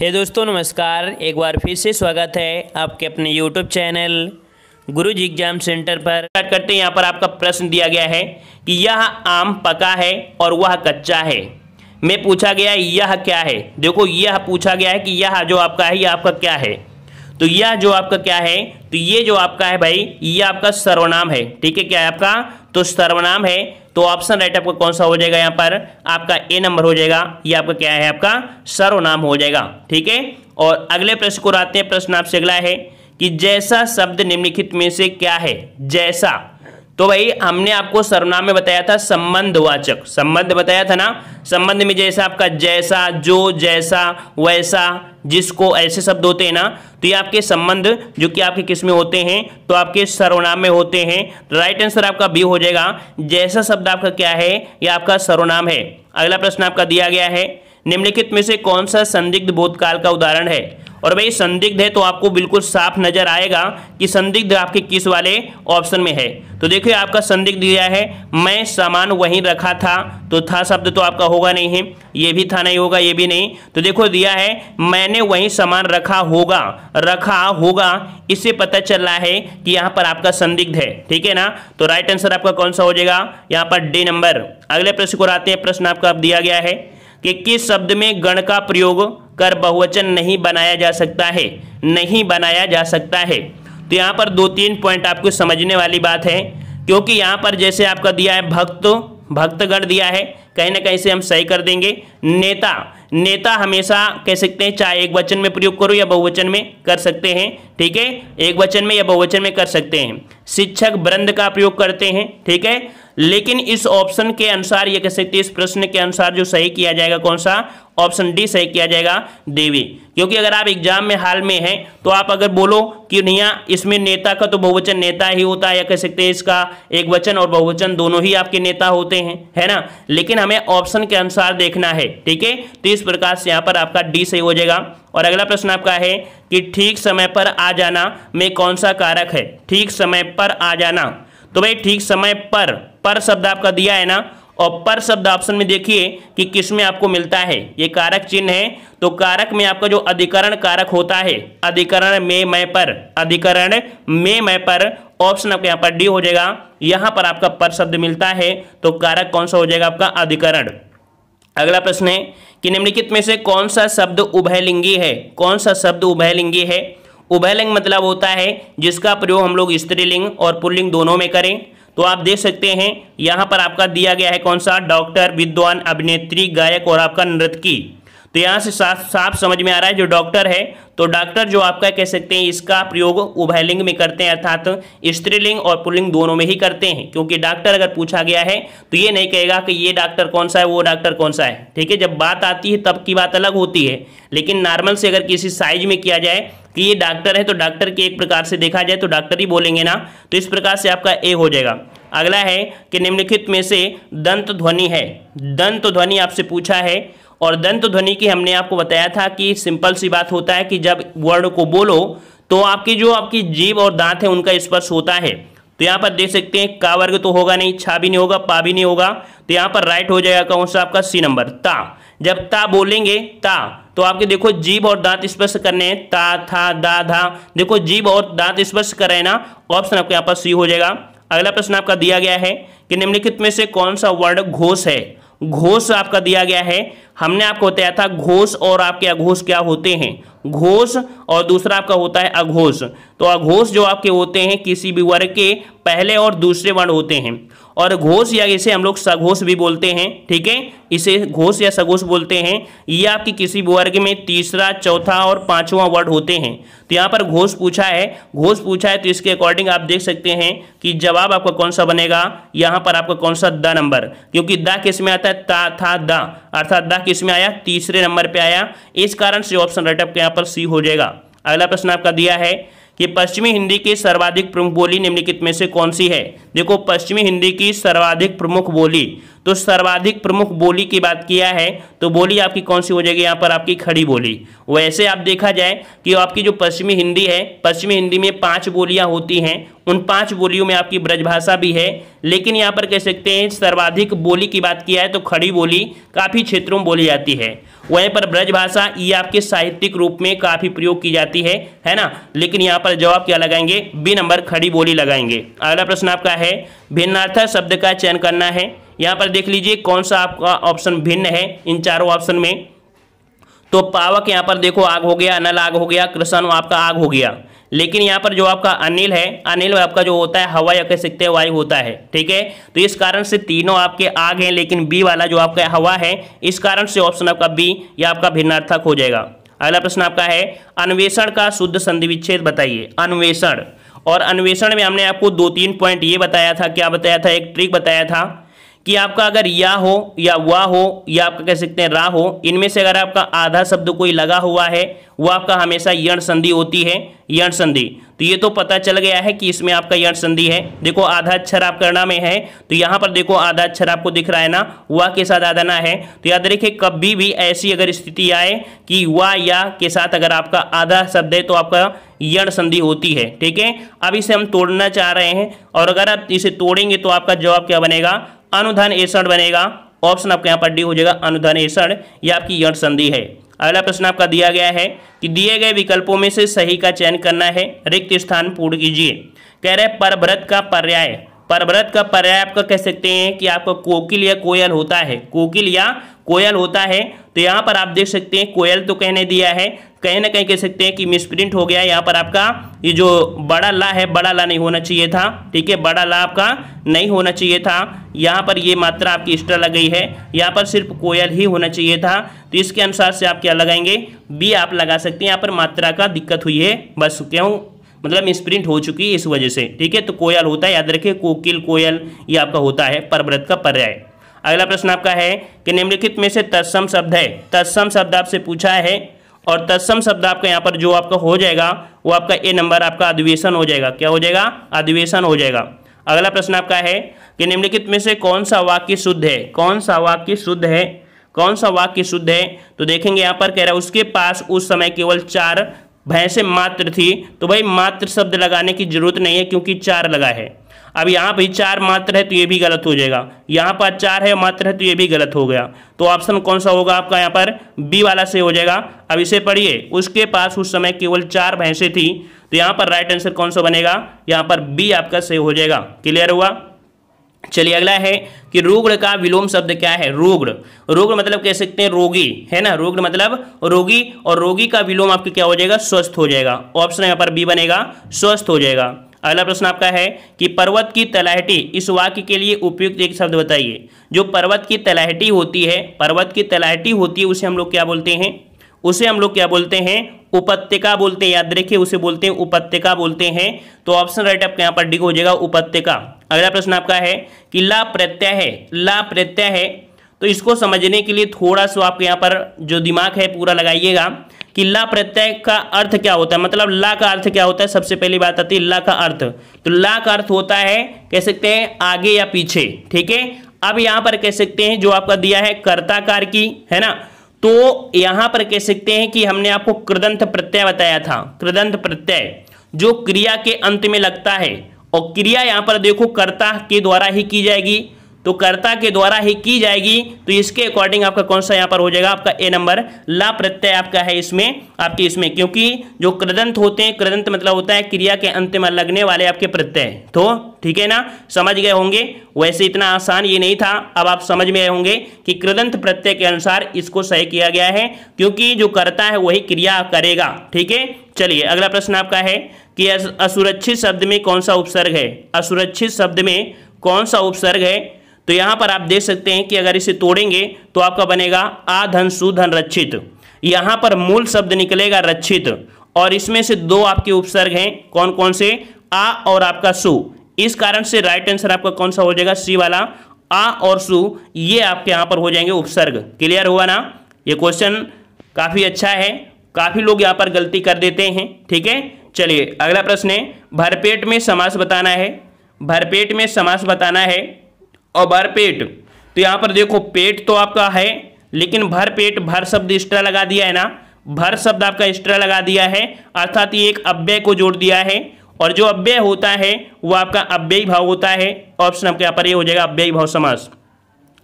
हे दोस्तों नमस्कार एक बार फिर से स्वागत है आपके अपने YouTube channel Gurus exam centre पर स्टार्ट करते हैं यहाँ पर आपका प्रश्न दिया गया है कि यह आम पका है और वह कच्चा है मैं पूछा गया यह क्या है देखो यह पूछा गया है कि यह जो आपका है यह आपका क्या है तो यह जो आपका क्या है तो ये जो आपका है भाई यह आपका सर्वनाम है ठीक है क्या है आपका तो सर्वनाम है तो ऑप्शन राइट आपका कौन सा हो जाएगा यहां पर आपका ए नंबर हो जाएगा ये आपका क्या है आपका सर्वनाम हो जाएगा ठीक है और अगले प्रश्न को आते हैं प्रश्न आपसे अगला है कि जैसा शब्द निम्नलिखित में से क्या है जैसा तो भाई हमने आपको सर्वनाम में बताया था संबंधवाचक संबंध बताया था ना संबंध में जैसा आपका जैसा जो जैसा वैसा जिसको ऐसे शब्द होते हैं ना तो ये आपके संबंध जो कि आपके किस में होते हैं तो आपके सर्वनाम में होते हैं तो राइट आंसर आपका बी हो जाएगा जैसा शब्द आपका क्या है यह आपका सर्वनाम है अगला प्रश्न आपका दिया गया है निम्नलिखित में से कौन सा संदिग्ध भूतकाल का उदाहरण है और भाई संदिग्ध है तो आपको बिल्कुल साफ नजर आएगा कि संदिग्ध आपके किस वाले ऑप्शन में है तो देखिए आपका संदिग्ध दिया है मैं सामान वहीं रखा था तो था शब्द तो आपका होगा नहीं है ये भी था नहीं होगा ये भी नहीं तो देखो दिया है मैंने वहीं सामान रखा होगा रखा होगा इससे पता चल रहा है कि यहाँ पर आपका संदिग्ध है ठीक है ना तो राइट आंसर आपका कौन सा हो जाएगा यहाँ पर डी नंबर अगले प्रश्न को आते हैं प्रश्न आपका अब दिया गया है कि किस शब्द में गण का प्रयोग कर बहुवचन नहीं बनाया जा सकता है नहीं बनाया जा सकता है तो यहाँ पर दो तीन पॉइंट आपको समझने वाली बात है क्योंकि यहाँ पर जैसे आपका दिया है भक्त भक्तगण दिया है कहीं ना कहीं से हम सही कर देंगे नेता नेता हमेशा कह सकते हैं चाहे एक वचन में प्रयोग करो या बहुवचन में कर सकते हैं ठीक है एक वचन में या बहुवचन में कर सकते हैं शिक्षक वृंद का प्रयोग करते हैं ठीक है लेकिन इस ऑप्शन के अनुसार ये कह सकते इस प्रश्न के अनुसार जो सही किया जाएगा कौन सा ऑप्शन डी सही किया जाएगा देवी क्योंकि अगर आप एग्जाम में हाल में हैं तो आप अगर बोलो कि भैया इसमें नेता का तो बहुवचन नेता ही होता है या कह सकते हैं इसका एक वचन और बहुवचन दोनों ही आपके नेता होते हैं है ना लेकिन हमें ऑप्शन के अनुसार देखना है ठीक है तो इस प्रकार से यहाँ पर आपका डी सही हो जाएगा और अगला प्रश्न आपका है कि ठीक समय पर आ जाना में कौन सा कारक है ठीक समय पर आ जाना तो भाई ठीक समय पर पर शब्द आपका दिया है ना और पर शब्द ऑप्शन में देखिए कि किस में आपको मिलता है ये कारक चिन्ह है तो कारक में आपका जो अधिकरण कारक होता है अधिकरण में मैं पर अधिकरण में मैं पर ऑप्शन आपके यहां पर डी हो जाएगा यहां पर आपका पर शब्द मिलता है तो कारक कौन सा हो जाएगा आपका अधिकरण अगला प्रश्न है कि निम्नलिखित में से कौन सा शब्द उभयलिंगी है कौन सा शब्द उभयलिंगी है उभयलिंग मतलब होता है जिसका प्रयोग हम लोग स्त्रीलिंग और पुल्लिंग दोनों में करें तो आप देख सकते हैं यहाँ पर आपका दिया गया है कौन सा डॉक्टर विद्वान अभिनेत्री गायक और आपका नृतकी तो यहाँ से साफ साफ समझ में आ रहा है जो डॉक्टर है तो डॉक्टर जो आपका कह सकते हैं इसका प्रयोग उभयलिंग में करते हैं अर्थात स्त्रीलिंग और पुल्लिंग दोनों में ही करते हैं क्योंकि डॉक्टर अगर पूछा गया है तो ये नहीं कहेगा कि ये डॉक्टर कौन सा है वो डॉक्टर कौन सा है ठीक है जब बात आती है तब की बात अलग होती है लेकिन नॉर्मल से अगर किसी साइज में किया जाए कि ये डॉक्टर है तो डॉक्टर के एक प्रकार से देखा जाए तो डॉक्टर ही बोलेंगे ना तो इस प्रकार से आपका ए हो जाएगा अगला है कि निम्नलिखित में से दंत ध्वनि है दंत ध्वनि आपसे पूछा है और दंत ध्वनि की हमने आपको बताया था कि सिंपल सी बात होता है कि जब वर्ड को बोलो तो आपकी जो आपकी जीव और दांत है उनका स्पर्श होता है तो यहाँ पर देख सकते हैं का वर्ग तो होगा नहीं छा भी नहीं होगा पा भी नहीं होगा तो यहाँ पर राइट हो जाएगा कौन सा आपका सी नंबर ता जब ता बोलेंगे ता तो आपके देखो जीव और दांत स्पर्श करने हैं ता था दा धा देखो जीव और दांत स्पर्श करे ना ऑप्शन आपके यहाँ पर सी हो जाएगा अगला प्रश्न आपका दिया गया है कि निम्नलिखित में से कौन सा वर्ड घोष है घोष आपका दिया गया है हमने आपको बताया था घोष और आपके अघोष क्या होते हैं घोष और दूसरा आपका होता है अघोष तो अघोष जो आपके होते हैं किसी भी वर्ग के पहले और दूसरे वर्ण होते हैं और घोष या इसे हम लोग सघोष भी बोलते हैं ठीक है इसे घोष या सघोष बोलते हैं ये आपके किसी वर्ग में तीसरा चौथा और पांचवा वर्ड होते हैं तो यहाँ पर घोष पूछा है घोष पूछा है तो इसके अकॉर्डिंग आप देख सकते हैं कि जवाब आपका कौन सा बनेगा यहाँ पर आपका कौन सा द नंबर क्योंकि द किस में आता है ता था द अर्थात द किस में आया तीसरे नंबर पर आया इस कारण से ऑप्शन राइटअप यहाँ पर सी हो जाएगा अगला प्रश्न आपका दिया है कि पश्चिमी हिंदी की सर्वाधिक प्रमुख बोली निम्नलिखित में से कौन सी है देखो पश्चिमी हिंदी की सर्वाधिक प्रमुख बोली तो सर्वाधिक प्रमुख बोली की बात किया है तो बोली आपकी कौन सी हो जाएगी यहाँ पर आपकी खड़ी बोली वैसे आप देखा जाए कि आपकी जो पश्चिमी हिंदी है पश्चिमी हिंदी में पांच बोलियाँ होती हैं उन पांच बोलियों में आपकी ब्रजभाषा भी है लेकिन यहाँ पर कह सकते हैं सर्वाधिक बोली की बात किया है तो खड़ी बोली काफ़ी क्षेत्रों में बोली जाती है वहीं पर ब्रजभाषा ये आपके साहित्यिक रूप में काफ़ी प्रयोग की जाती है है ना लेकिन यहाँ पर जवाब क्या लगाएंगे बी नंबर खड़ी बोली लगाएंगे अगला प्रश्न आपका है भिन्नार्थ शब्द का चयन करना है यहाँ पर देख लीजिए कौन सा आपका ऑप्शन भिन्न है इन चारों ऑप्शन में तो पावक यहाँ पर देखो आग हो गया नल आग हो गया कृष्ण आपका आग हो गया लेकिन यहाँ पर जो आपका अनिल है अनिल आपका जो होता है हवा या कह सकते हैं वायु होता है ठीक है तो इस कारण से तीनों आपके आग हैं लेकिन बी वाला जो आपका हवा है इस कारण से ऑप्शन आपका बी या आपका भिन्नार्थक हो जाएगा अगला प्रश्न आपका है अन्वेषण का शुद्ध संधि विच्छेद बताइए अन्वेषण और अन्वेषण में हमने आपको दो तीन पॉइंट ये बताया था क्या बताया था एक ट्रिक बताया था कि आपका अगर या हो या वा हो या आपका कह सकते हैं रा हो इनमें से अगर आपका आधा शब्द कोई लगा हुआ है वो आपका हमेशा यण संधि होती है यण संधि तो ये तो पता चल गया है कि इसमें आपका यण संधि है देखो आधा अक्षर आप करना में है तो यहाँ पर देखो आधा अक्षर आपको दिख रहा है ना वा के साथ आधा ना है तो याद रखिए कभी भी ऐसी अगर स्थिति आए कि वा या के साथ अगर आपका आधा शब्द है तो आपका यण संधि होती है ठीक है अब इसे हम तोड़ना चाह रहे हैं और अगर आप इसे तोड़ेंगे तो आपका जवाब क्या बनेगा अनुधन एसण बनेगा ऑप्शन आपका यहाँ पर डी हो जाएगा अनुधन एसण यह आपकी यण संधि है अगला प्रश्न आपका दिया गया है कि दिए गए विकल्पों में से सही का चयन करना है रिक्त स्थान पूर्ण कीजिए कह रहे परभ्रत का पर्याय परभ्रत का पर्याय आपका कह सकते हैं कि आपका कोकिल या कोयल होता है कोकिल या कोयल होता है तो यहाँ पर आप देख सकते हैं कोयल तो कहने दिया है कहीं ना कहीं कह सकते हैं कि मिसप्रिंट हो गया यहाँ पर आपका ये जो बड़ा ला है बड़ा ला नहीं होना चाहिए था ठीक है बड़ा ला आपका नहीं होना चाहिए था यहाँ पर ये मात्रा आपकी एक्स्ट्रा लग गई है यहाँ पर सिर्फ कोयल ही होना चाहिए था तो इसके अनुसार से आप क्या लगाएंगे बी आप लगा सकते हैं यहाँ पर मात्रा का दिक्कत हुई है बस क्यों मतलब स्प्रिंट हो चुकी है इस वजह से ठीक है तो कोयल होता है याद रखिए कोकिल कोयल ये आपका होता है परव्रत का पर्याय अगला प्रश्न आपका है कि निम्नलिखित में से तत्सम शब्द है तत्सम शब्द आपसे पूछा है और तत्सम शब्द आपका यहाँ पर जो आपका हो जाएगा वो आपका ए नंबर आपका अधिवेशन हो जाएगा क्या हो जाएगा अधिवेशन हो जाएगा अगला प्रश्न आपका है कि निम्नलिखित में से कौन सा वाक्य शुद्ध है कौन सा वाक्य शुद्ध है कौन सा वाक्य शुद्ध है तो देखेंगे यहाँ पर कह रहा है उसके पास उस समय केवल चार भैंसे मात्र थी तो भाई मात्र शब्द लगाने की जरूरत नहीं है क्योंकि चार लगा है अब यहाँ पर चार मात्र है तो ये भी गलत हो जाएगा यहाँ पर चार है मात्र है तो ये भी गलत हो गया तो ऑप्शन कौन सा होगा आपका यहाँ पर बी वाला से हो जाएगा अब इसे पढ़िए उसके पास उस समय केवल चार भैंसें थी तो यहाँ पर राइट आंसर कौन सा बनेगा यहाँ पर बी आपका सही हो जाएगा क्लियर हुआ चलिए अगला है कि रुग्ण का विलोम शब्द क्या है रुग्ण रुग्ण मतलब कह सकते हैं रोगी है ना रुग्ण मतलब रोगी और रोगी का विलोम आपके क्या हो जाएगा स्वस्थ हो जाएगा ऑप्शन यहाँ पर बी बनेगा स्वस्थ हो जाएगा अगला प्रश्न आपका है कि पर्वत की तलहटी इस वाक्य के लिए उपयुक्त एक शब्द बताइए जो पर्वत की तलहटी होती है पर्वत की तलहटी होती है उसे हम लोग क्या बोलते हैं उसे हम लोग क्या बोलते हैं उपत्यका बोलते हैं याद रखिए उसे बोलते हैं उपत्यका बोलते हैं तो ऑप्शन राइट आपके यहाँ पर डिग हो जाएगा उपत्यका अगला प्रश्न आपका है कि ला प्रत्यय है ला प्रत्यय है तो इसको समझने के लिए थोड़ा सा आपके यहाँ पर जो दिमाग है पूरा लगाइएगा कि ला प्रत्यय का अर्थ क्या होता है मतलब ला का अर्थ क्या होता है सबसे पहली बात आती है ला का अर्थ तो ला का अर्थ होता है कह सकते हैं आगे या पीछे ठीक है अब यहां पर कह सकते हैं जो आपका दिया है कर्ताकार की है ना तो यहां पर कह सकते हैं कि हमने आपको कृदंत प्रत्यय बताया था कृदंत प्रत्यय जो क्रिया के अंत में लगता है और क्रिया यहां पर देखो कर्ता के द्वारा ही की जाएगी तो कर्ता के द्वारा ही की जाएगी तो इसके अकॉर्डिंग आपका कौन सा यहां पर हो जाएगा आपका ए नंबर ला प्रत्यय आपका है इसमें आपके इसमें क्योंकि जो कृदंत होते हैं कृदंत मतलब होता है क्रिया के अंत में लगने वाले आपके प्रत्यय तो ठीक है ना समझ गए होंगे वैसे इतना आसान ये नहीं था अब आप समझ में आए होंगे कि कृदंत प्रत्यय के अनुसार इसको सही किया गया है क्योंकि जो करता है वही क्रिया करेगा ठीक है चलिए अगला प्रश्न आपका है कि असुरक्षित शब्द में कौन सा उपसर्ग है असुरक्षित शब्द में कौन सा उपसर्ग है तो यहां पर आप देख सकते हैं कि अगर इसे तोड़ेंगे तो आपका बनेगा आधन सुधन रक्षित यहां पर मूल शब्द निकलेगा रक्षित और इसमें से दो आपके उपसर्ग हैं कौन कौन से आ और आपका सु इस कारण से राइट आंसर आपका कौन सा हो जाएगा सी वाला आ और सु ये आपके यहां पर हो जाएंगे उपसर्ग क्लियर हुआ ना ये क्वेश्चन काफ़ी अच्छा है काफ़ी लोग यहां पर गलती कर देते हैं ठीक है चलिए अगला प्रश्न है भरपेट में समास बताना है भरपेट में समास बताना है और भर पेट तो यहाँ पर देखो पेट तो आपका है लेकिन भर पेट भर शब्द एक्स्ट्रा लगा दिया है ना भर शब्द आपका एक्स्ट्रा लगा दिया है अर्थात ये एक अव्यय को जोड़ दिया है और जो अव्यय होता है वो आपका अव्ययी भाव होता है ऑप्शन आपके यहाँ पर ये हो जाएगा अव्ययी भाव समास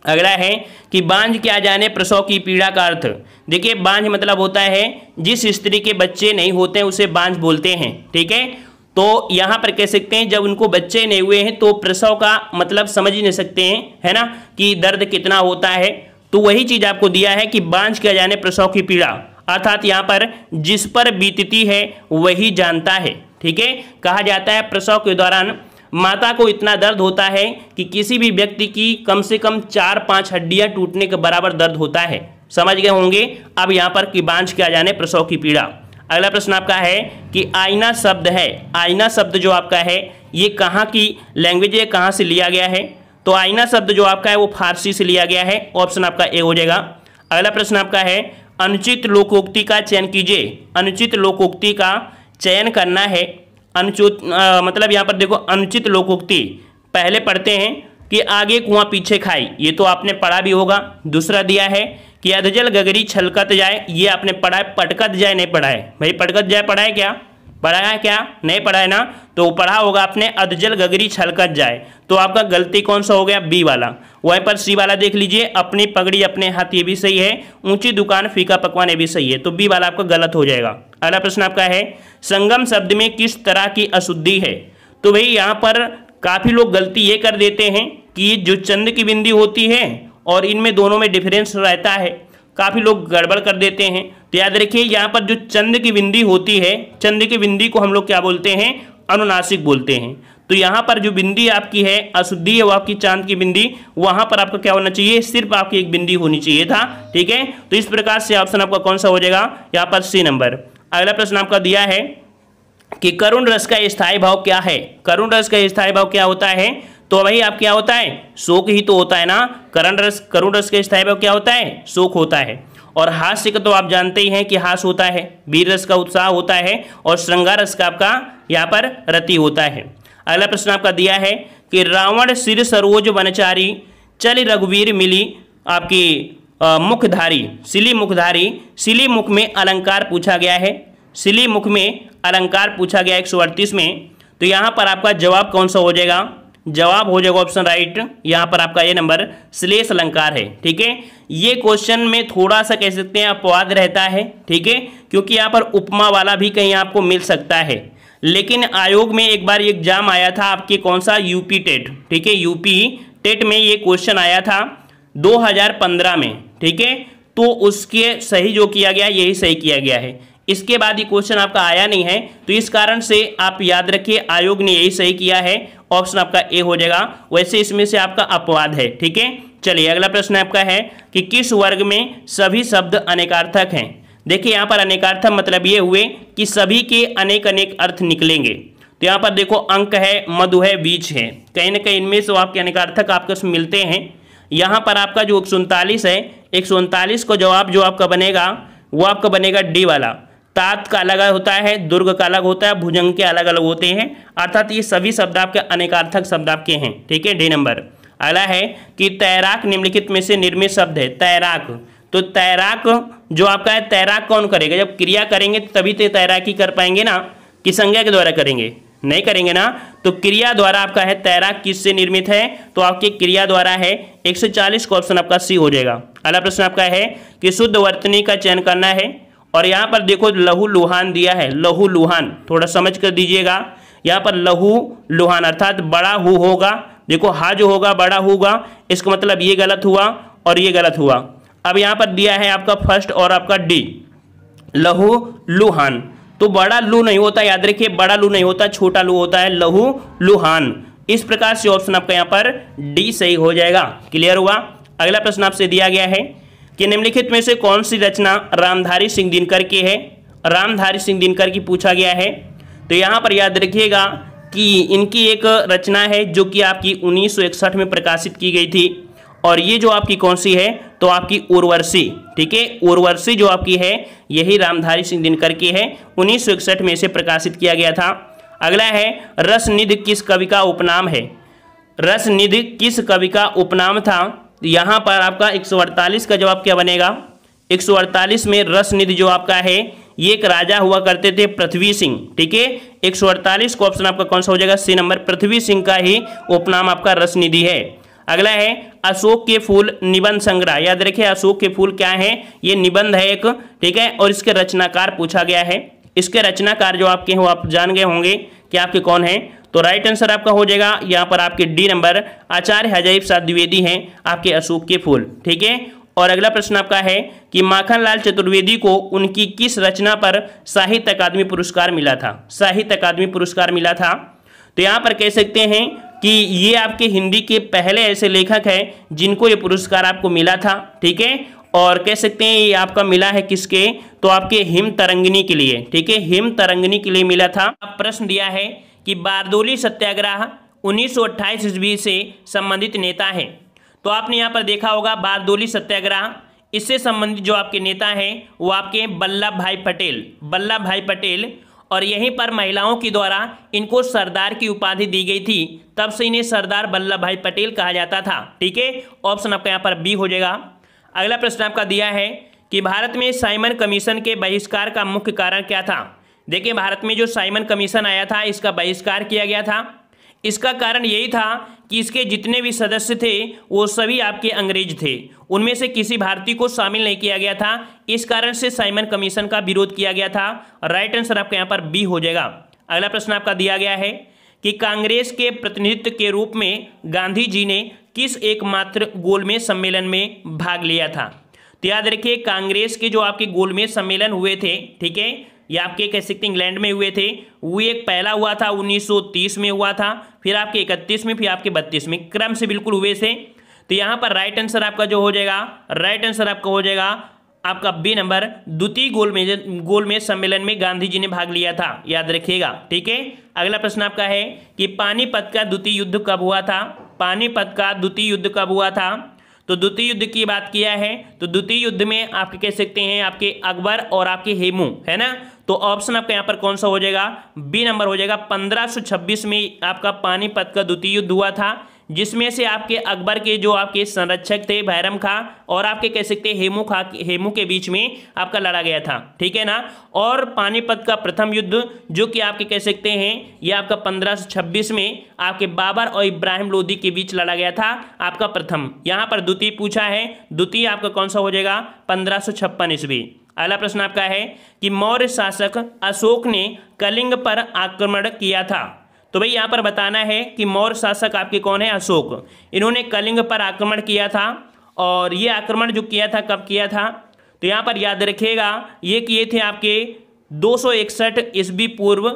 अगला है कि बांझ के आ जाने प्रसव की पीड़ा का अर्थ देखिए बांझ मतलब होता है जिस स्त्री के बच्चे नहीं होते हैं उसे बांझ बोलते हैं ठीक है तो यहाँ पर कह सकते हैं जब उनको बच्चे नहीं हुए हैं तो प्रसव का मतलब समझ ही नहीं सकते हैं है ना कि दर्द कितना होता है तो वही चीज आपको दिया है कि बांझ किया जाने प्रसव की पीड़ा अर्थात यहाँ पर जिस पर बीतती है वही जानता है ठीक है कहा जाता है प्रसव के दौरान माता को इतना दर्द होता है कि किसी भी व्यक्ति की कम से कम चार पांच हड्डियां टूटने के बराबर दर्द होता है समझ गए होंगे अब यहाँ पर कि बांझ किया जाने प्रसव की पीड़ा अगला प्रश्न आपका है कि आईना शब्द है आईना शब्द जो आपका है ये कहाँ की लैंग्वेज है कहाँ से लिया गया है तो आईना शब्द जो आपका है वो फारसी से लिया गया है ऑप्शन आपका ए हो जाएगा अगला प्रश्न आपका है अनुचित लोकोक्ति का चयन कीजिए अनुचित लोकोक्ति का चयन करना है अनुचित मतलब यहाँ पर देखो अनुचित लोकोक्ति पहले पढ़ते हैं कि आगे कुआं पीछे खाई ये तो आपने पढ़ा भी होगा दूसरा दिया है कि अधजल गगरी छलकत जाए ये आपने पढ़ा है पटकत जाए नहीं पढ़ा है भाई पटकत जाए पढ़ा है क्या पढ़ाया क्या नहीं पढ़ा है ना तो पढ़ा होगा आपने अधजल गगरी छलकत जाए तो आपका गलती कौन सा हो गया बी वाला वहीं पर सी वाला देख लीजिए अपनी पगड़ी अपने हाथ ये भी सही है ऊंची दुकान फीका पकवान ये भी सही है तो बी वाला आपका गलत हो जाएगा अगला प्रश्न आपका है संगम शब्द में किस तरह की अशुद्धि है तो भाई यहाँ पर काफ़ी लोग गलती ये कर देते हैं कि जो चंद की बिंदी होती है और इनमें दोनों में डिफरेंस रहता है काफ़ी लोग गड़बड़ कर देते हैं तो याद रखिए यहाँ पर जो चंद की बिंदी होती है चंद की बिंदी को हम लोग क्या बोलते हैं अनुनासिक बोलते हैं तो यहाँ पर जो बिंदी आपकी है अशुद्धि है वो आपकी चांद की बिंदी वहाँ पर आपका क्या होना चाहिए सिर्फ आपकी एक बिंदी होनी चाहिए था ठीक है तो इस प्रकार से ऑप्शन आपका कौन सा हो जाएगा यहाँ पर सी नंबर अगला प्रश्न आपका दिया है कि करुण रस का स्थायी भाव क्या है करुण रस का स्थायी भाव क्या होता है तो भाई आप क्या होता है शोक ही तो होता है ना करण रस करुण रस के स्थाई भाव क्या होता है शोक होता है और हास्य का तो आप जानते ही हैं कि हास होता है वीर रस का उत्साह होता है और श्रृंगार रस का आपका यहाँ पर रति होता है अगला प्रश्न आपका दिया है कि रावण सिर सरोज वनचारी चल रघुवीर मिली आपकी मुखधारी सिली मुखधारी सिली मुख में अलंकार पूछा गया है सिली मुख में अलंकार पूछा गया एक में तो यहाँ पर आपका जवाब कौन सा हो जाएगा जवाब हो जाएगा ऑप्शन राइट यहाँ पर आपका ये नंबर श्लेष अलंकार है ठीक है ये क्वेश्चन में थोड़ा सा कह सकते हैं अपवाद रहता है ठीक है क्योंकि यहाँ पर उपमा वाला भी कहीं आपको मिल सकता है लेकिन आयोग में एक बार एग्जाम आया था आपके कौन सा यूपी टेट ठीक है यूपी टेट में ये क्वेश्चन आया था 2015 में ठीक है तो उसके सही जो किया गया यही सही किया गया है इसके बाद ये क्वेश्चन आपका आया नहीं है तो इस कारण से आप याद रखिए आयोग ने यही सही किया है ऑप्शन आपका ए हो जाएगा वैसे इसमें से आपका अपवाद है ठीक है चलिए अगला प्रश्न आपका है कि किस वर्ग में सभी शब्द अनेकार्थक हैं देखिए यहाँ पर अनेकार्थक मतलब ये हुए कि सभी के अनेक अनेक अर्थ निकलेंगे तो यहाँ पर देखो अंक है मधु है बीज है कहीं ना कहीं इनमें से आपके अनेकार्थक आपको मिलते हैं यहाँ पर आपका जो एक है एक को जवाब जो आपका बनेगा वो आपका बनेगा डी वाला तात का अलग होता है दुर्ग का अलग होता है भुजंग के अलग अलग होते हैं अर्थात ये सभी शब्द आपके अनेकार्थक शब्द आपके हैं ठीक है डी नंबर अगला है कि तैराक निम्नलिखित में से निर्मित शब्द है तैराक तो तैराक जो आपका है तैराक कौन करेगा जब क्रिया करेंगे तो तभी तो तैराकी कर पाएंगे ना कि संज्ञा के द्वारा करेंगे नहीं करेंगे ना तो क्रिया द्वारा आपका है तैराक किससे निर्मित है तो आपकी क्रिया द्वारा है 140 का ऑप्शन आपका सी हो जाएगा अगला प्रश्न आपका है कि शुद्ध वर्तनी का चयन करना है और यहाँ पर देखो लहू लुहान दिया है लहू लुहान थोड़ा समझ कर दीजिएगा यहाँ पर लहू लुहान अर्थात बड़ा हु होगा देखो हा जो होगा बड़ा होगा इसका मतलब ये गलत हुआ और ये गलत हुआ अब यहाँ पर दिया है आपका फर्स्ट और आपका डी लहू लुहान तो बड़ा लू नहीं होता याद रखिए बड़ा लू नहीं होता छोटा लू होता है लहू लुहान इस प्रकार से ऑप्शन आपका यहाँ पर डी सही हो जाएगा क्लियर हुआ अगला प्रश्न आपसे दिया गया है कि निम्नलिखित में से कौन सी रचना रामधारी सिंह दिनकर की है रामधारी सिंह दिनकर की पूछा गया है तो यहाँ पर याद रखिएगा कि इनकी एक रचना है जो कि आपकी 1961 में प्रकाशित की गई थी और ये जो आपकी कौन सी है तो आपकी उर्वशी ठीक है उर्वशी जो आपकी है यही रामधारी सिंह दिनकर की है उन्नीस में इसे प्रकाशित किया गया था अगला है रसनिधि किस कवि का उपनाम है रसनिधि किस कवि का उपनाम था तो यहाँ पर आपका एक का जवाब क्या बनेगा एक में रस निधि जो आपका है ये एक राजा हुआ करते थे पृथ्वी सिंह ठीक है एक को ऑप्शन आपका कौन सा हो जाएगा सी नंबर पृथ्वी सिंह का ही उपनाम आपका रस निधि है अगला है अशोक के फूल निबंध संग्रह याद रखिए अशोक के फूल क्या है ये निबंध है एक ठीक है और इसके रचनाकार पूछा गया है इसके रचनाकार जो आपके हो आप जान गए होंगे कि आपके कौन है तो राइट आंसर आपका हो जाएगा यहाँ पर आपके डी नंबर आचार्य हजैब सा द्विवेदी हैं आपके अशोक के फूल ठीक है और अगला प्रश्न आपका है कि माखनलाल चतुर्वेदी को उनकी किस रचना पर साहित्य अकादमी पुरस्कार मिला था साहित्य अकादमी पुरस्कार मिला था तो यहाँ पर कह सकते हैं कि ये आपके हिंदी के पहले ऐसे लेखक हैं जिनको ये पुरस्कार आपको मिला था ठीक है और कह सकते हैं ये आपका मिला है किसके तो आपके हिम तरंगनी के लिए ठीक है हिम तरंगनी के लिए मिला था प्रश्न दिया है कि बारदोली सत्याग्रह उन्नीस अट्ठाईस ईस्वी से संबंधित नेता हैं तो आपने यहाँ पर देखा होगा बारदोली सत्याग्रह इससे संबंधित जो आपके नेता हैं वो आपके बल्लभ भाई पटेल बल्लभ भाई पटेल और यहीं पर महिलाओं के द्वारा इनको सरदार की उपाधि दी गई थी तब से इन्हें सरदार वल्लभ भाई पटेल कहा जाता था ठीक है ऑप्शन आपका यहाँ पर बी हो जाएगा अगला प्रश्न आपका दिया है कि भारत में साइमन कमीशन के बहिष्कार का मुख्य कारण क्या था देखिए भारत में जो साइमन कमीशन आया था इसका बहिष्कार किया गया था इसका कारण यही था कि इसके जितने भी सदस्य थे वो सभी आपके अंग्रेज थे उनमें से किसी भारतीय को शामिल नहीं किया गया था इस कारण से साइमन कमीशन का विरोध किया गया था राइट आंसर आपका यहाँ पर बी हो जाएगा अगला प्रश्न आपका दिया गया है कि कांग्रेस के प्रतिनिधित्व के रूप में गांधी जी ने किस एकमात्र गोलमेज सम्मेलन में भाग लिया था तो याद रखिए कांग्रेस के जो आपके गोलमेज सम्मेलन हुए थे ठीक है ये आपके कह सकते हैं इंग्लैंड में हुए थे वो एक पहला हुआ था 1930 में हुआ था फिर आपके 31 में फिर आपके 32 में क्रम से बिल्कुल हुए थे तो यहाँ पर राइट आंसर आपका जो हो जाएगा राइट आंसर आपका हो जाएगा आपका बी नंबर द्वितीय गोल में गोल में सम्मेलन में गांधी जी ने भाग लिया था याद रखिएगा ठीक है अगला प्रश्न आपका है कि पानीपत का द्वितीय युद्ध कब हुआ था पानीपत का द्वितीय युद्ध कब हुआ था तो द्वितीय युद्ध की बात किया है तो द्वितीय युद्ध में आपके कह सकते हैं आपके अकबर और आपके हेमू है ना तो ऑप्शन आपका यहां पर कौन सा हो जाएगा बी नंबर हो जाएगा 1526 में आपका पानीपत का द्वितीय युद्ध हुआ था जिसमें से आपके अकबर के जो आपके संरक्षक थे भैरम खां और आपके कह सकते हेमू खां हेमू के बीच में आपका लड़ा गया था ठीक है ना और पानीपत का प्रथम युद्ध जो कि आपके कह सकते हैं ये आपका 1526 में आपके बाबर और इब्राहिम लोधी के बीच लड़ा गया था आपका प्रथम यहाँ पर द्वितीय पूछा है द्वितीय आपका कौन सा हो जाएगा पंद्रह सौ ईस्वी अगला प्रश्न आपका है कि मौर्य शासक अशोक ने कलिंग पर आक्रमण किया था तो भाई यहाँ पर बताना है कि मौर्य शासक आपके कौन है अशोक इन्होंने कलिंग पर आक्रमण किया था और ये आक्रमण जो किया था कब किया था तो यहाँ पर याद रखिएगा ये किए थे आपके दो सौ इकसठ ईस्वी पूर्व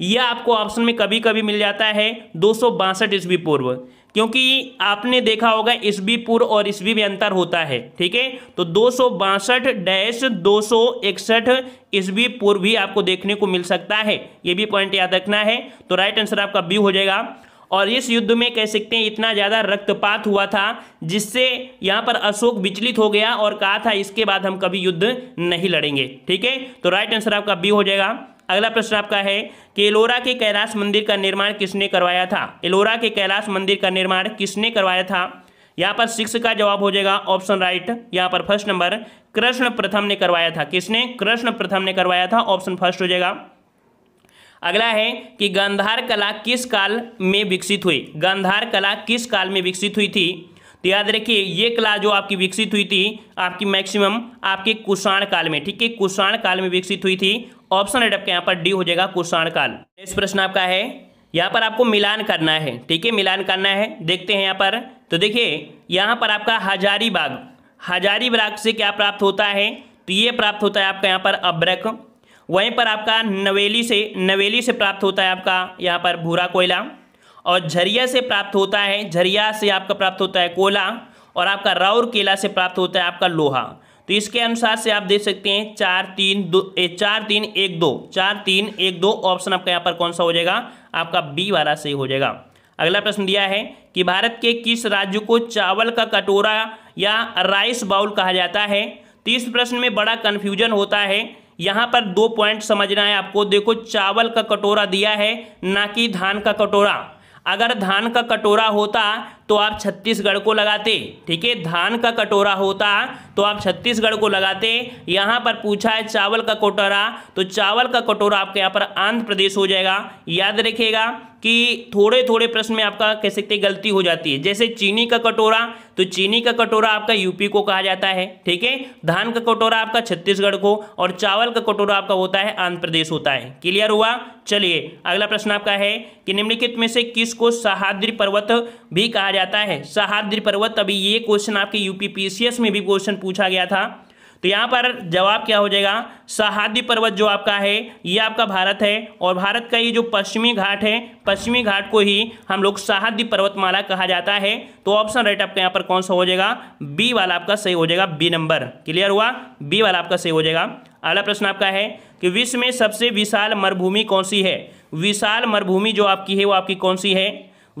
यह आपको ऑप्शन में कभी कभी मिल जाता है दो सौ बासठ ईस्वी पूर्व क्योंकि आपने देखा होगा इस भी पूर्व और इसबी भी अंतर होता है ठीक है तो दो सौ बासठ डैश दो सौ इकसठ इसबी पूर्व भी आपको देखने को मिल सकता है ये भी पॉइंट याद रखना है तो राइट आंसर आपका बी हो जाएगा और इस युद्ध में कह सकते हैं इतना ज़्यादा रक्तपात हुआ था जिससे यहाँ पर अशोक विचलित हो गया और कहा था इसके बाद हम कभी युद्ध नहीं लड़ेंगे ठीक है तो राइट आंसर आपका बी हो जाएगा अगला प्रश्न आपका है कि एलोरा के कैलाश मंदिर का निर्माण किसने करवाया था एलोरा के कैलाश मंदिर का निर्माण किसने करवाया था यहाँ पर सिक्स का जवाब हो जाएगा ऑप्शन राइट यहाँ पर फर्स्ट नंबर कृष्ण प्रथम ने करवाया था किसने कृष्ण प्रथम ने करवाया था ऑप्शन फर्स्ट हो जाएगा अगला है कि गंधार कला किस काल में विकसित हुई गंधार कला किस काल में विकसित हुई थी तो याद रखिए ये कला जो आपकी विकसित हुई थी आपकी मैक्सिमम आपके कुषाण काल में ठीक है कुषाण काल में विकसित हुई थी ऑप्शन राइट आपका यहाँ पर डी हो जाएगा कुषाण काल नेक्स्ट प्रश्न आपका है यहाँ पर आपको मिलान करना है ठीक है मिलान करना है देखते हैं यहाँ पर तो देखिए यहाँ पर आपका हजारीबाग हजारीबाग से क्या प्राप्त होता है तो ये प्राप्त होता है आपका यहाँ पर अब्रक वहीं पर आपका नवेली से नवेली से प्राप्त होता है आपका यहाँ पर भूरा कोयला और झरिया से प्राप्त होता है झरिया से आपका प्राप्त होता है कोला और आपका राउर केला से प्राप्त होता है आपका लोहा तो इसके अनुसार से आप देख सकते हैं चार तीन दो ए, चार तीन एक दो चार तीन एक दो ऑप्शन आपका यहाँ पर कौन सा हो जाएगा आपका बी वाला सही हो जाएगा अगला प्रश्न दिया है कि भारत के किस राज्य को चावल का कटोरा या राइस बाउल कहा जाता है तो इस प्रश्न में बड़ा कन्फ्यूजन होता है यहाँ पर दो पॉइंट समझना है आपको देखो चावल का कटोरा दिया है ना कि धान का कटोरा अगर धान का कटोरा होता तो आप छत्तीसगढ़ को लगाते ठीक है धान का कटोरा होता तो आप छत्तीसगढ़ को लगाते यहाँ पर पूछा है चावल का कटोरा तो चावल का कटोरा आपके यहाँ पर आंध्र प्रदेश हो जाएगा याद रखिएगा कि थोड़े थोड़े प्रश्न में आपका कह सकते गलती हो जाती है जैसे चीनी का कटोरा तो चीनी का कटोरा आपका यूपी को कहा जाता है ठीक है धान का कटोरा आपका छत्तीसगढ़ को और चावल का कटोरा आपका होता है आंध्र प्रदेश होता है क्लियर हुआ चलिए अगला प्रश्न आपका है कि निम्नलिखित में से किसको सहाद्री पर्वत भी कहा जाता है सहाद्री पर्वत अभी ये क्वेश्चन आपके यूपी पीसीएस में भी क्वेश्चन पूछा गया था तो यहां पर जवाब क्या हो जाएगा सहादी पर्वत जो आपका है ये आपका भारत है और भारत का ये जो पश्चिमी घाट है पश्चिमी घाट को ही हम लोग सहादी पर्वतमाला कहा जाता है तो ऑप्शन राइट आपका यहां पर कौन सा हो जाएगा बी वाला आपका सही हो जाएगा बी नंबर क्लियर हुआ बी वाला आपका सही हो जाएगा अगला प्रश्न आपका है कि विश्व में सबसे विशाल मरुभूमि कौन सी है विशाल मरुभूमि जो आपकी है वो आपकी कौन सी है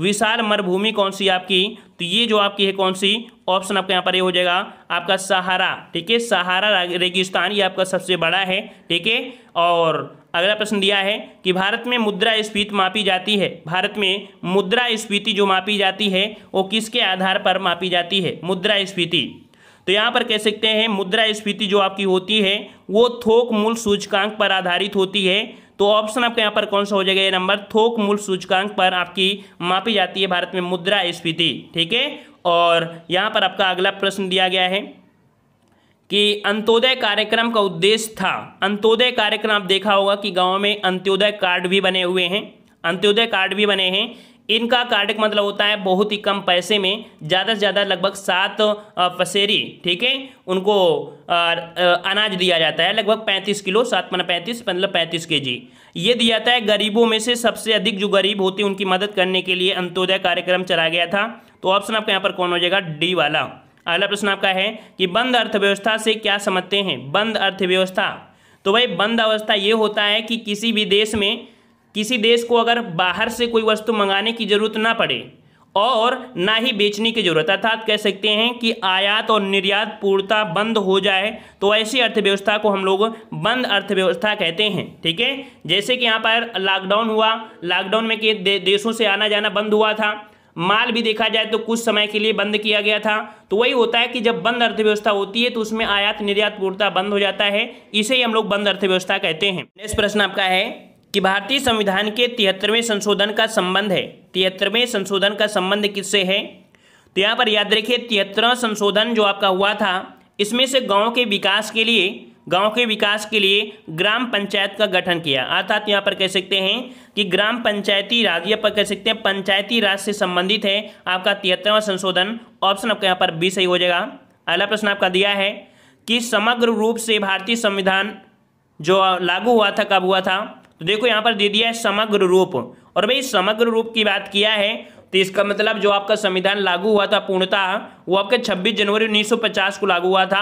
विशाल मरुभूमि कौन सी आपकी तो ये जो आपकी है कौन सी ऑप्शन आपका यहाँ पर ये हो जाएगा आपका सहारा ठीक है सहारा रेगिस्तान ये आपका सबसे बड़ा है ठीक है और अगला प्रश्न दिया है कि भारत में मुद्रा स्फीति मापी जाती है भारत में मुद्रा स्फीति जो मापी जाती है वो किसके आधार पर मापी जाती है मुद्रा स्फीति तो यहाँ पर कह सकते हैं मुद्रा स्फीति जो आपकी होती है वो थोक मूल सूचकांक पर आधारित होती है तो ऑप्शन आपका यहाँ पर कौन सा हो जाएगा ये नंबर थोक मूल सूचकांक पर आपकी मापी जाती है भारत में मुद्रा स्फीति ठीक है और यहाँ पर आपका अगला प्रश्न दिया गया है कि अंत्योदय कार्यक्रम का उद्देश्य था अंत्योदय कार्यक्रम आप देखा होगा कि गाँव में अंत्योदय कार्ड भी बने हुए हैं अंत्योदय कार्ड भी बने हैं इनका कार्डिक मतलब होता है बहुत ही कम पैसे में ज़्यादा से ज़्यादा लगभग सात पसेरी ठीक है उनको अनाज दिया जाता है लगभग पैंतीस किलो सात मन पैंतीस मतलब पैंतीस के जी ये दिया जाता है गरीबों में से सबसे अधिक जो गरीब होते हैं उनकी मदद करने के लिए अंत्योदय कार्यक्रम चला गया था तो ऑप्शन आपका यहाँ पर कौन हो जाएगा डी वाला अगला प्रश्न आपका है कि बंद अर्थव्यवस्था से क्या समझते हैं बंद अर्थव्यवस्था तो भाई बंद अवस्था ये होता है कि किसी भी देश में किसी देश को अगर बाहर से कोई वस्तु मंगाने की ज़रूरत ना पड़े और ना ही बेचने की जरूरत अर्थात कह सकते हैं कि आयात और निर्यात पूर्णता बंद हो जाए तो ऐसी अर्थव्यवस्था को हम लोग बंद अर्थव्यवस्था कहते हैं ठीक है जैसे कि यहाँ पर लॉकडाउन हुआ लॉकडाउन में के दे, देशों से आना जाना बंद हुआ था माल भी देखा जाए तो कुछ समय के लिए बंद किया गया था तो वही होता है कि जब बंद अर्थव्यवस्था होती है तो उसमें आयात निर्यात पूर्णता बंद हो जाता है इसे ही हम लोग बंद अर्थव्यवस्था कहते हैं नेक्स्ट प्रश्न आपका है कि भारतीय संविधान के तिहत्तरवें संशोधन का संबंध है तिहत्तरवें संशोधन का संबंध किससे है तो यहाँ पर याद रखिए तिहत्तरवा संशोधन जो आपका हुआ था इसमें से गांव के विकास के लिए गांव के विकास के लिए ग्राम पंचायत का गठन किया अर्थात यहाँ पर कह सकते हैं कि ग्राम पंचायती राज या पर कह सकते हैं पंचायती राज से संबंधित है आपका तिहत्तरवा संशोधन ऑप्शन आपका यहाँ पर बी सही हो जाएगा अगला प्रश्न आपका दिया है कि समग्र रूप से भारतीय संविधान जो लागू हुआ था कब हुआ था तो देखो यहाँ पर दे दिया है समग्र रूप और भाई समग्र रूप की बात किया है तो इसका मतलब जो आपका संविधान लागू हुआ था पूर्णता वो आपके 26 जनवरी 1950 को लागू हुआ था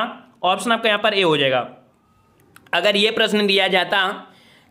ऑप्शन आपका यहाँ पर ए हो जाएगा अगर ये प्रश्न दिया जाता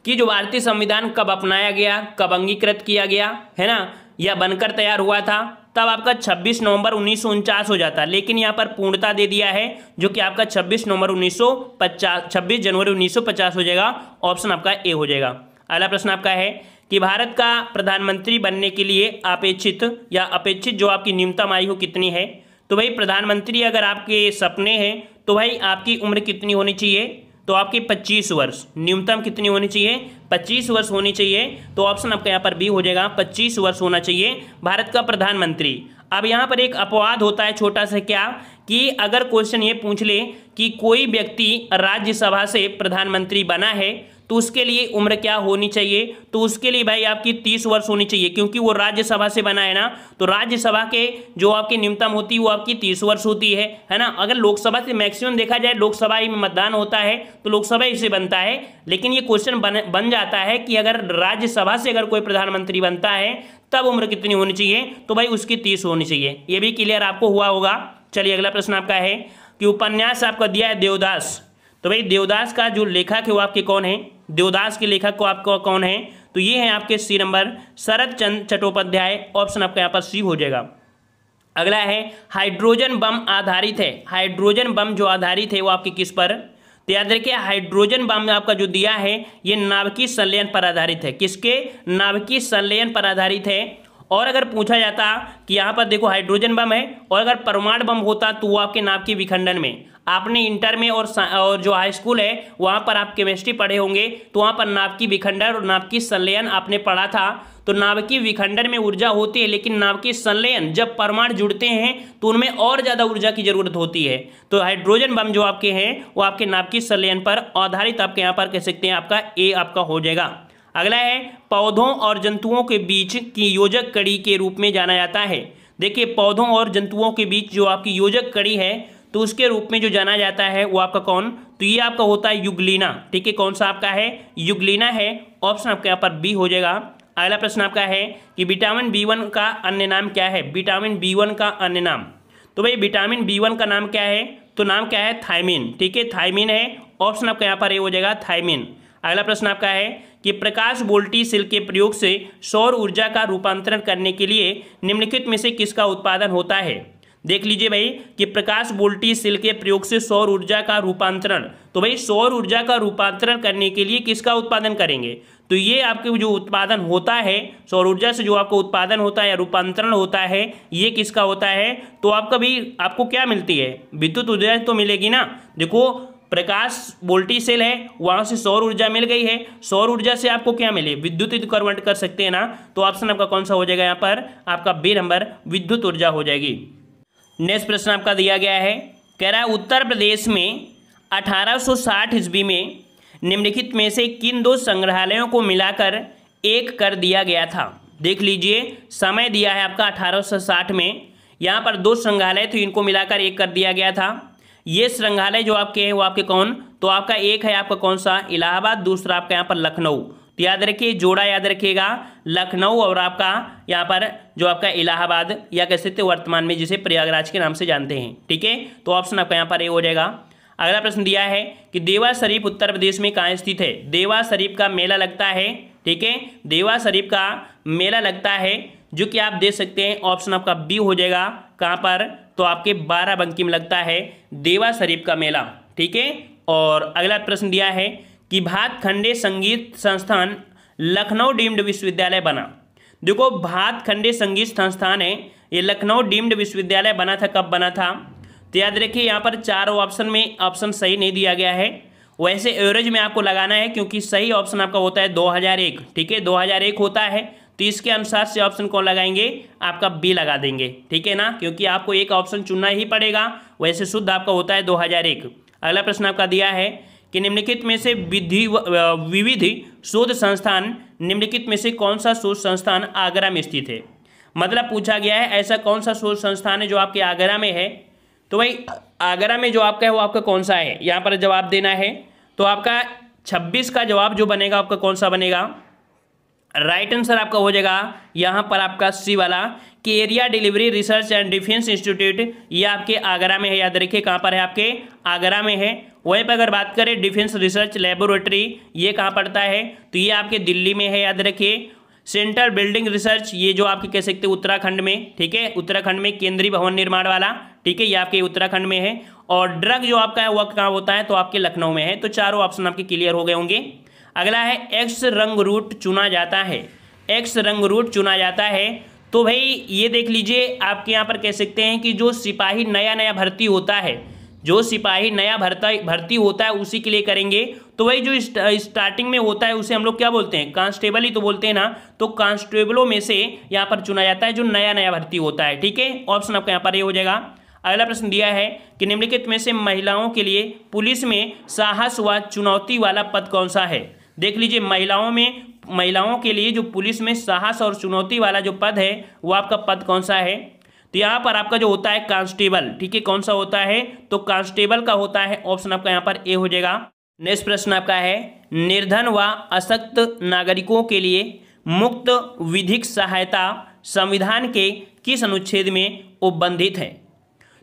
कि जो भारतीय संविधान कब अपनाया गया कब अंगीकृत किया गया है ना या बनकर तैयार हुआ था तब आपका 26 नवंबर उन्नीस हो जाता लेकिन यहाँ पर पूर्णता दे दिया है जो कि आपका 26 नवंबर 1950 26 जनवरी 1950 हो जाएगा ऑप्शन आपका ए हो जाएगा अगला प्रश्न आपका है कि भारत का प्रधानमंत्री बनने के लिए अपेक्षित या अपेक्षित जो आपकी न्यूनतम आयु कितनी है तो भाई प्रधानमंत्री अगर आपके सपने हैं तो भाई आपकी उम्र कितनी होनी चाहिए तो आपके 25 वर्ष न्यूनतम कितनी होनी चाहिए 25 वर्ष होनी चाहिए तो ऑप्शन आपका यहाँ पर बी हो जाएगा 25 वर्ष होना चाहिए भारत का प्रधानमंत्री अब यहाँ पर एक अपवाद होता है छोटा सा क्या कि अगर क्वेश्चन ये पूछ ले कि कोई व्यक्ति राज्यसभा से प्रधानमंत्री बना है तो उसके लिए उम्र क्या होनी चाहिए तो उसके लिए भाई आपकी तीस वर्ष होनी चाहिए क्योंकि वो राज्यसभा से बना है ना तो राज्यसभा के जो आपकी न्यूनतम होती है वो आपकी तीस वर्ष होती है है ना अगर लोकसभा से मैक्सिमम देखा जाए लोकसभा में मतदान होता है तो लोकसभा इसे बनता है लेकिन ये क्वेश्चन बन बन जाता है कि अगर राज्यसभा से अगर कोई प्रधानमंत्री बनता है तब उम्र कितनी होनी चाहिए तो भाई उसकी तीस होनी चाहिए ये भी क्लियर आपको हुआ होगा चलिए अगला प्रश्न आपका है कि उपन्यास आपका दिया है देवदास तो भाई देवदास का जो लेखक है वो आपके कौन है देवदास के लेखक को आपको कौन है तो ये है आपके C number Sharad Chand Chattopadhyay option आपका यहाँ पर सी हो जाएगा अगला है हाइड्रोजन बम आधारित है हाइड्रोजन बम जो आधारित है वो आपके किस पर तो याद रखिए हाइड्रोजन बम आपका जो दिया है ये नाभिकीय संलयन पर आधारित है किसके नाभिकीय संलयन पर आधारित है और अगर पूछा जाता कि यहाँ पर देखो हाइड्रोजन बम है और अगर परमाणु बम होता तो वो आपके नाप के विखंडन में आपने इंटर में और और जो हाई स्कूल है वहाँ पर आप केमिस्ट्री पढ़े होंगे तो वहाँ पर की विखंडन और की संलयन आपने पढ़ा था तो की विखंडन में ऊर्जा होती है लेकिन की संलयन जब परमाणु जुड़ते हैं तो उनमें और ज़्यादा ऊर्जा की ज़रूरत होती है तो हाइड्रोजन बम जो आपके हैं वो आपके की संलयन पर आधारित आपके यहाँ पर कह सकते हैं आपका ए आपका हो जाएगा अगला है पौधों और जंतुओं के बीच की योजक कड़ी के रूप में जाना जाता है देखिए पौधों और जंतुओं के बीच जो आपकी योजक कड़ी है तो उसके रूप में जो जाना जाता है वो आपका कौन तो ये आपका होता है युगलीना ठीक है कौन सा आपका है युगलीना है ऑप्शन आपके यहाँ पर बी हो जाएगा अगला प्रश्न आपका है कि विटामिन बी वन का अन्य नाम क्या है विटामिन बी वन का अन्य नाम तो भाई विटामिन बी वन का नाम क्या है तो नाम क्या है थायमिन ठीक है थायमिन है ऑप्शन आपका यहाँ पर ए हो जाएगा थायमिन अगला प्रश्न आपका है कि प्रकाश वोल्टी सेल के प्रयोग से सौर ऊर्जा का रूपांतरण करने के लिए निम्नलिखित में से किसका उत्पादन होता है देख लीजिए भाई कि प्रकाश वोल्टी सेल के प्रयोग से सौर ऊर्जा का रूपांतरण तो भाई सौर ऊर्जा का रूपांतरण करने के लिए किसका उत्पादन करेंगे तो ये आपके जो उत्पादन होता है सौर ऊर्जा से जो आपको उत्पादन होता है या रूपांतरण होता है ये किसका होता है तो आपका भी आपको क्या मिलती है विद्युत ऊर्जा तो मिलेगी ना देखो प्रकाश वोल्टी सेल है वहाँ से सौर ऊर्जा मिल गई है सौर ऊर्जा से आपको क्या मिले विद्युत कन्वर्ट कर सकते हैं ना तो ऑप्शन आपका कौन सा हो जाएगा यहाँ पर आपका बी नंबर विद्युत ऊर्जा हो जाएगी नेक्स्ट प्रश्न आपका दिया गया है कह रहा है उत्तर प्रदेश में 1860 सौ ईस्वी में निम्नलिखित में से किन दो संग्रहालयों को मिलाकर एक कर दिया गया था देख लीजिए समय दिया है आपका 1860 में यहाँ पर दो संग्रहालय थे इनको मिलाकर एक कर दिया गया था ये श्रृंगालय जो आपके हैं वो आपके कौन तो आपका एक है आपका कौन सा इलाहाबाद दूसरा आपका यहाँ पर लखनऊ तो याद रखिए जोड़ा याद रखिएगा लखनऊ और आपका यहाँ पर जो आपका इलाहाबाद या कह सकते वर्तमान में जिसे प्रयागराज के नाम से जानते हैं ठीक है तो ऑप्शन आपका यहाँ पर ए हो जाएगा अगला प्रश्न दिया है कि देवा शरीफ उत्तर प्रदेश में कहाँ स्थित है देवा शरीफ का मेला लगता है ठीक है देवा शरीफ का मेला लगता है जो कि आप देख सकते हैं ऑप्शन आपका बी हो जाएगा कहाँ पर तो आपके बारह बंकी में लगता है देवा शरीफ का मेला ठीक है और अगला प्रश्न दिया है कि भातखंडे संगीत संस्थान लखनऊ डीम्ड विश्वविद्यालय बना देखो भातखंडे संगीत संस्थान है ये लखनऊ डीम्ड विश्वविद्यालय बना था कब बना था तो याद रखिए यहाँ पर चार ऑप्शन में ऑप्शन सही नहीं दिया गया है वैसे एवरेज में आपको लगाना है क्योंकि सही ऑप्शन आपका होता है 2001 ठीक है 2001 होता है तो इसके अनुसार से ऑप्शन कौन लगाएंगे आपका बी लगा देंगे ठीक है ना क्योंकि आपको एक ऑप्शन चुनना ही पड़ेगा वैसे शुद्ध आपका होता है 2001 अगला प्रश्न आपका दिया है कि निम्नलिखित में से विधि विविध शोध संस्थान निम्नलिखित में से कौन सा शोध संस्थान आगरा में स्थित है मतलब पूछा गया है ऐसा कौन सा शोध संस्थान है जो आपके आगरा में है तो भाई आगरा में जो आपका है वो आपका कौन सा है यहाँ पर जवाब देना है तो आपका 26 का जवाब जो बनेगा आपका कौन सा बनेगा राइट आंसर आपका हो जाएगा यहाँ पर आपका सी वाला कि area delivery research and defence institute ये आपके आगरा में है याद रखिए कहाँ पर है आपके आगरा में है वहीं पर अगर बात करें डिफेंस रिसर्च लेबोरेटरी ये कहाँ पड़ता है तो ये आपके दिल्ली में है याद रखिए सेंट्रल बिल्डिंग रिसर्च ये जो आपके कह सकते उत्तराखंड में ठीक है उत्तराखंड में केंद्रीय भवन निर्माण वाला ठीक है ये आपके उत्तराखंड में है और ड्रग जो आपका है वह कहाँ होता है तो आपके लखनऊ में है तो चारों ऑप्शन आपके क्लियर हो गए होंगे अगला है एक्स रंग रूट चुना जाता है एक्स रंग रूट चुना जाता है तो भाई ये देख लीजिए आपके यहाँ पर कह सकते हैं कि जो सिपाही नया नया भर्ती होता है जो सिपाही नया भर्ता भर्ती होता है उसी के लिए करेंगे तो वही जो स्टार्टिंग में होता है उसे हम लोग क्या बोलते हैं कांस्टेबल ही तो बोलते हैं ना तो कांस्टेबलों में से यहाँ पर चुना जाता है जो नया नया भर्ती होता है ठीक है ऑप्शन आपका यहाँ पर ये हो जाएगा अगला प्रश्न दिया है कि निम्नलिखित में से महिलाओं के लिए पुलिस में साहस व चुनौती वाला पद कौन सा है देख लीजिए महिलाओं में महिलाओं के लिए जो पुलिस में साहस और चुनौती वाला जो पद है वो आपका पद कौन सा है तो यहाँ पर आपका जो होता है कांस्टेबल ठीक है कौन सा होता है तो कांस्टेबल का होता है ऑप्शन आपका यहाँ पर ए हो जाएगा नेक्स्ट प्रश्न आपका है निर्धन व अशक्त नागरिकों के लिए मुक्त विधिक सहायता संविधान के किस अनुच्छेद में उपबंधित है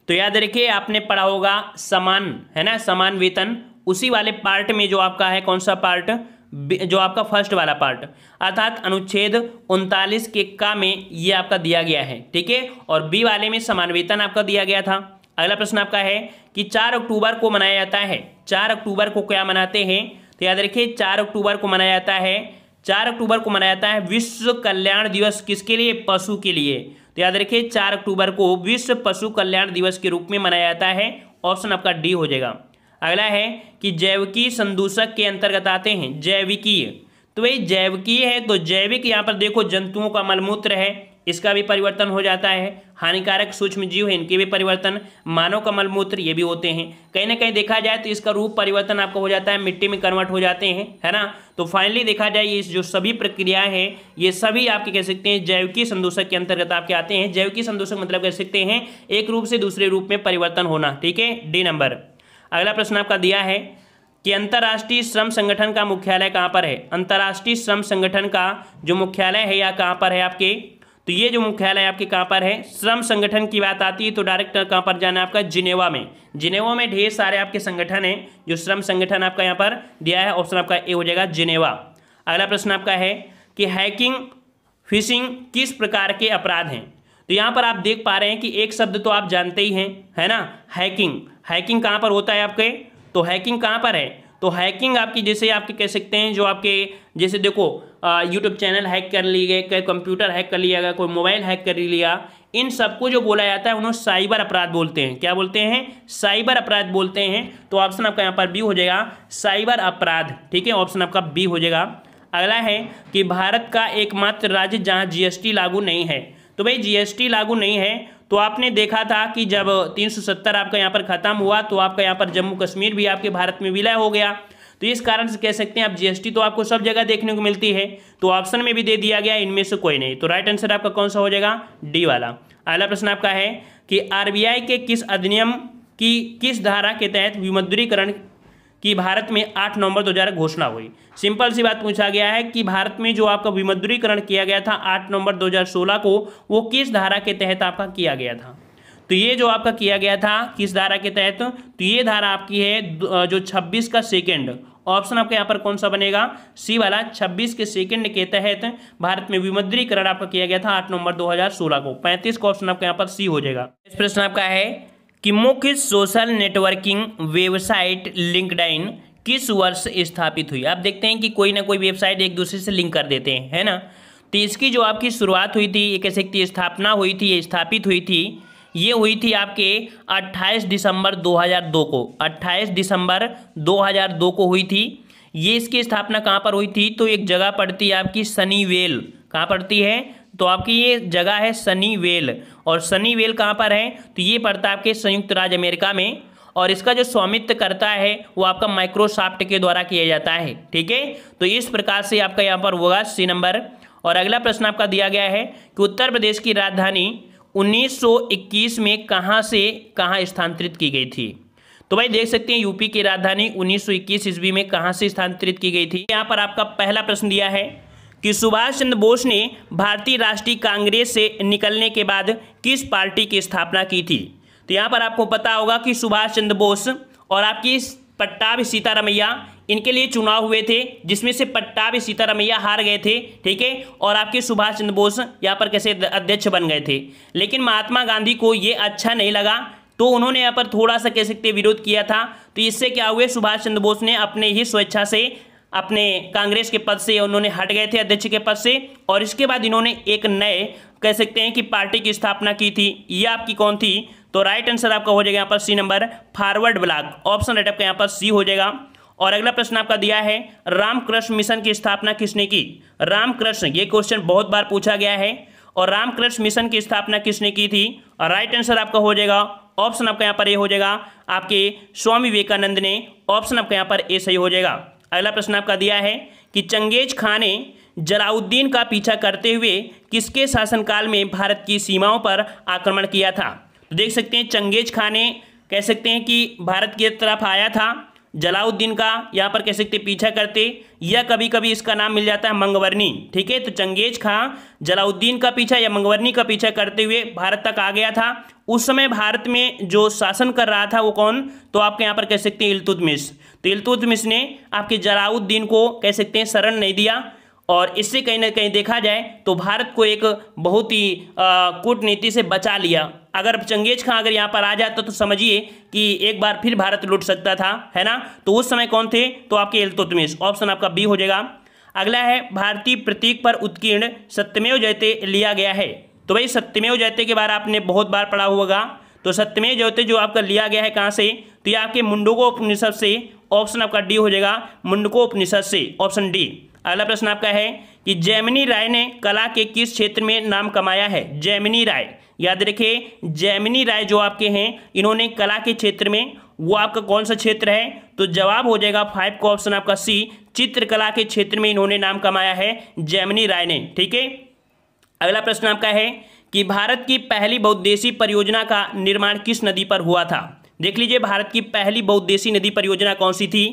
तो याद रखिए आपने पढ़ा होगा समान है ना समान वेतन उसी वाले पार्ट में जो आपका है कौन सा पार्ट जो आपका फर्स्ट वाला पार्ट अर्थात अनुच्छेद उनतालीस के का में ये आपका दिया गया है ठीक है और बी वाले में समान वेतन आपका दिया गया था अगला प्रश्न आपका है कि चार अक्टूबर को मनाया जाता है चार अक्टूबर को क्या मनाते हैं तो याद रखिए चार अक्टूबर को मनाया जाता है चार अक्टूबर को मनाया जाता है विश्व कल्याण दिवस किसके लिए पशु के लिए तो याद रखिए चार अक्टूबर को विश्व पशु कल्याण दिवस के रूप में मनाया जाता है ऑप्शन आपका डी हो जाएगा अगला है कि जैविकी संदूषक के अंतर्गत आते हैं जैविकीय तो भाई जैविकीय है तो जैविक यहाँ पर देखो जंतुओं का मलमूत्र है इसका भी परिवर्तन हो जाता है हानिकारक सूक्ष्म जीव है इनके भी परिवर्तन मानव का मलमूत्र ये भी होते हैं कहीं ना कहीं देखा जाए तो इसका रूप परिवर्तन आपका हो जाता है मिट्टी में कन्वर्ट हो जाते हैं है ना तो फाइनली देखा जाए ये जो सभी प्रक्रियाएं हैं ये सभी आपके कह सकते हैं जैविकी संदूषक के अंतर्गत आपके आते हैं जैविकी संदूषक मतलब कह सकते हैं एक रूप से दूसरे रूप में परिवर्तन होना ठीक है डी नंबर अगला प्रश्न आपका दिया है कि अंतर्राष्ट्रीय श्रम संगठन का मुख्यालय कहाँ पर है अंतर्राष्ट्रीय श्रम संगठन का जो मुख्यालय है या कहाँ पर है आपके तो ये जो मुख्यालय आपके कहाँ पर है श्रम संगठन की बात आती है तो डायरेक्ट कहाँ पर जाना है आपका जिनेवा में जिनेवा में ढेर सारे आपके संगठन हैं जो श्रम संगठन आपका यहाँ पर दिया है ऑप्शन आपका ए हो जाएगा जिनेवा अगला प्रश्न आपका है कि हैकिंग फिशिंग किस प्रकार के अपराध हैं तो यहाँ पर आप देख पा रहे हैं कि एक शब्द तो आप जानते ही हैं है ना हैकिंग हैकिंग कहाँ पर होता है आपके तो हैकिंग कहाँ पर है तो हैकिंग आपकी जैसे आपके कह सकते हैं जो आपके जैसे देखो यूट्यूब चैनल हैक कर लिए कोई कंप्यूटर हैक कर लिया गया कोई मोबाइल हैक कर लिया इन सबको जो बोला जाता है उन्हें साइबर अपराध बोलते हैं क्या बोलते हैं साइबर अपराध बोलते हैं तो ऑप्शन आपका यहाँ पर बी हो जाएगा साइबर अपराध ठीक है ऑप्शन आपका बी हो जाएगा अगला है कि भारत का एकमात्र राज्य जहाँ जीएसटी लागू नहीं है तो भाई जीएसटी लागू नहीं है तो आपने देखा था कि जब 370 आपका यहाँ पर ख़त्म हुआ तो आपका यहाँ पर जम्मू कश्मीर भी आपके भारत में विलय हो गया तो इस कारण से कह सकते हैं आप जीएसटी तो आपको सब जगह देखने को मिलती है तो ऑप्शन में भी दे दिया गया इनमें से कोई नहीं तो राइट आंसर आपका कौन सा हो जाएगा डी वाला अगला प्रश्न आपका है कि आर के किस अधिनियम की किस धारा के तहत विमुद्रीकरण कि भारत में 8 नवंबर 2000 घोषणा हुई सिंपल सी बात पूछा गया है कि भारत में जो आपका विमुद्रीकरण किया गया था 8 नवंबर 2016 को वो किस धारा के तहत आपका किया गया था तो ये जो आपका किया गया था किस धारा के तहत तो ये धारा आपकी है जो 26 का सेकेंड ऑप्शन आपका यहाँ पर कौन सा बनेगा सी वाला 26 के सेकंड के तहत भारत में विमुद्रीकरण आपका किया गया था 8 नवंबर 2016 को 35 का ऑप्शन आपका यहाँ पर सी हो जाएगा प्रश्न आपका है कि मुख्य सोशल नेटवर्किंग वेबसाइट लिंकडाइन किस वर्ष स्थापित हुई आप देखते हैं कि कोई ना कोई वेबसाइट एक दूसरे से लिंक कर देते हैं है ना तो इसकी जो आपकी शुरुआत हुई थी एक ऐसे की स्थापना हुई थी स्थापित हुई थी ये हुई थी आपके 28 दिसंबर 2002 को 28 दिसंबर 2002 को हुई थी ये इसकी स्थापना कहाँ पर हुई थी तो एक जगह पड़ती है आपकी सनी वेल कहाँ पड़ती है तो आपकी ये जगह है सनी वेल और सनी वेल कहाँ पर है तो ये पड़ता है आपके संयुक्त राज्य अमेरिका में और इसका जो स्वामित्व करता है वो आपका माइक्रोसॉफ्ट के द्वारा किया जाता है ठीक है तो इस प्रकार से आपका यहाँ पर होगा सी नंबर और अगला प्रश्न आपका दिया गया है कि उत्तर प्रदेश की राजधानी 1921 में कहाँ से कहाँ स्थानांतरित की गई थी तो भाई देख सकते हैं यूपी की राजधानी 1921 ईस्वी में कहाँ से स्थानांतरित की गई थी यहाँ पर आपका पहला प्रश्न दिया है कि सुभाष चंद्र बोस ने भारतीय राष्ट्रीय कांग्रेस से निकलने के बाद किस पार्टी की स्थापना की थी तो यहाँ पर आपको पता होगा कि सुभाष चंद्र बोस और आपकी पट्टाभ सीतारमैया इनके लिए चुनाव हुए थे जिसमें से पट्टाभ सीतारमैया हार गए थे ठीक है और आपके सुभाष चंद्र बोस यहाँ पर कैसे अध्यक्ष बन गए थे लेकिन महात्मा गांधी को ये अच्छा नहीं लगा तो उन्होंने यहाँ पर थोड़ा सा कह सकते विरोध किया था तो इससे क्या हुए सुभाष चंद्र बोस ने अपने ही स्वेच्छा से अपने कांग्रेस के पद से उन्होंने हट गए थे अध्यक्ष के पद से और इसके बाद इन्होंने एक नए कह सकते हैं कि पार्टी की स्थापना की थी ये आपकी कौन थी तो राइट आंसर आपका हो जाएगा यहाँ पर C number forward block option right आपका यहाँ पर सी हो जाएगा और अगला प्रश्न आपका दिया है रामकृष्ण मिशन की स्थापना किसने की रामकृष्ण ये क्वेश्चन बहुत बार पूछा गया है और रामकृष्ण मिशन की स्थापना किसने की थी और राइट आंसर आपका हो जाएगा ऑप्शन आपका यहाँ पर ए हो जाएगा आपके स्वामी विवेकानंद ने ऑप्शन आपका यहाँ पर ए सही हो जाएगा अगला प्रश्न आपका दिया है कि चंगेज खां ने जलाउद्दीन का पीछा करते हुए किसके शासनकाल में भारत की सीमाओं पर आक्रमण किया था तो देख सकते हैं चंगेज खां ने कह सकते हैं कि भारत की तरफ आया था जलाउद्दीन का यहाँ पर कह सकते पीछा करते या कभी कभी इसका नाम मिल जाता है मंगवरनी ठीक है तो चंगेज खां जलाउद्दीन का पीछा या मंगवरनी का पीछा करते हुए भारत तक आ गया था उस समय भारत में जो शासन कर रहा था वो कौन तो आपके यहाँ पर कह सकते हैं इलतुतमिश इलतुतमिश ने आपके जलाउद्दीन को कह सकते हैं शरण नहीं दिया और इससे कहीं ना कहीं देखा जाए तो भारत को एक बहुत ही कूटनीति से बचा लिया अगर चंगेज खां अगर यहाँ पर आ जाता तो समझिए कि एक बार फिर भारत लूट सकता था है ना तो उस समय कौन थे तो आपके इलतुतमिश ऑप्शन आपका बी हो जाएगा अगला है भारतीय प्रतीक पर उत्कीर्ण सत्यमेव जयते लिया गया है तो भाई सत्यमेव जयते के बारे आपने बहुत बार पढ़ा होगा तो सत्यमेव जयते जो आपका लिया गया है कहाँ से तो ये आपके मुंडोगो उपनिषद से ऑप्शन आपका डी हो जाएगा मुंडकोपनिषद से ऑप्शन डी अगला प्रश्न आपका है कि जैमिनी राय ने कला के किस क्षेत्र में नाम कमाया है जैमिनी राय याद रखिए जैमिनी राय जो आपके हैं इन्होंने कला के क्षेत्र में वो आपका कौन सा क्षेत्र है तो जवाब हो जाएगा फाइव का ऑप्शन आपका सी चित्रकला के क्षेत्र में इन्होंने नाम कमाया है जैमिनी राय ने ठीक है अगला प्रश्न आपका है कि भारत की पहली बहुद्देशीय परियोजना का निर्माण किस नदी पर हुआ था देख लीजिए भारत की पहली बहुद्देशी नदी परियोजना कौन सी थी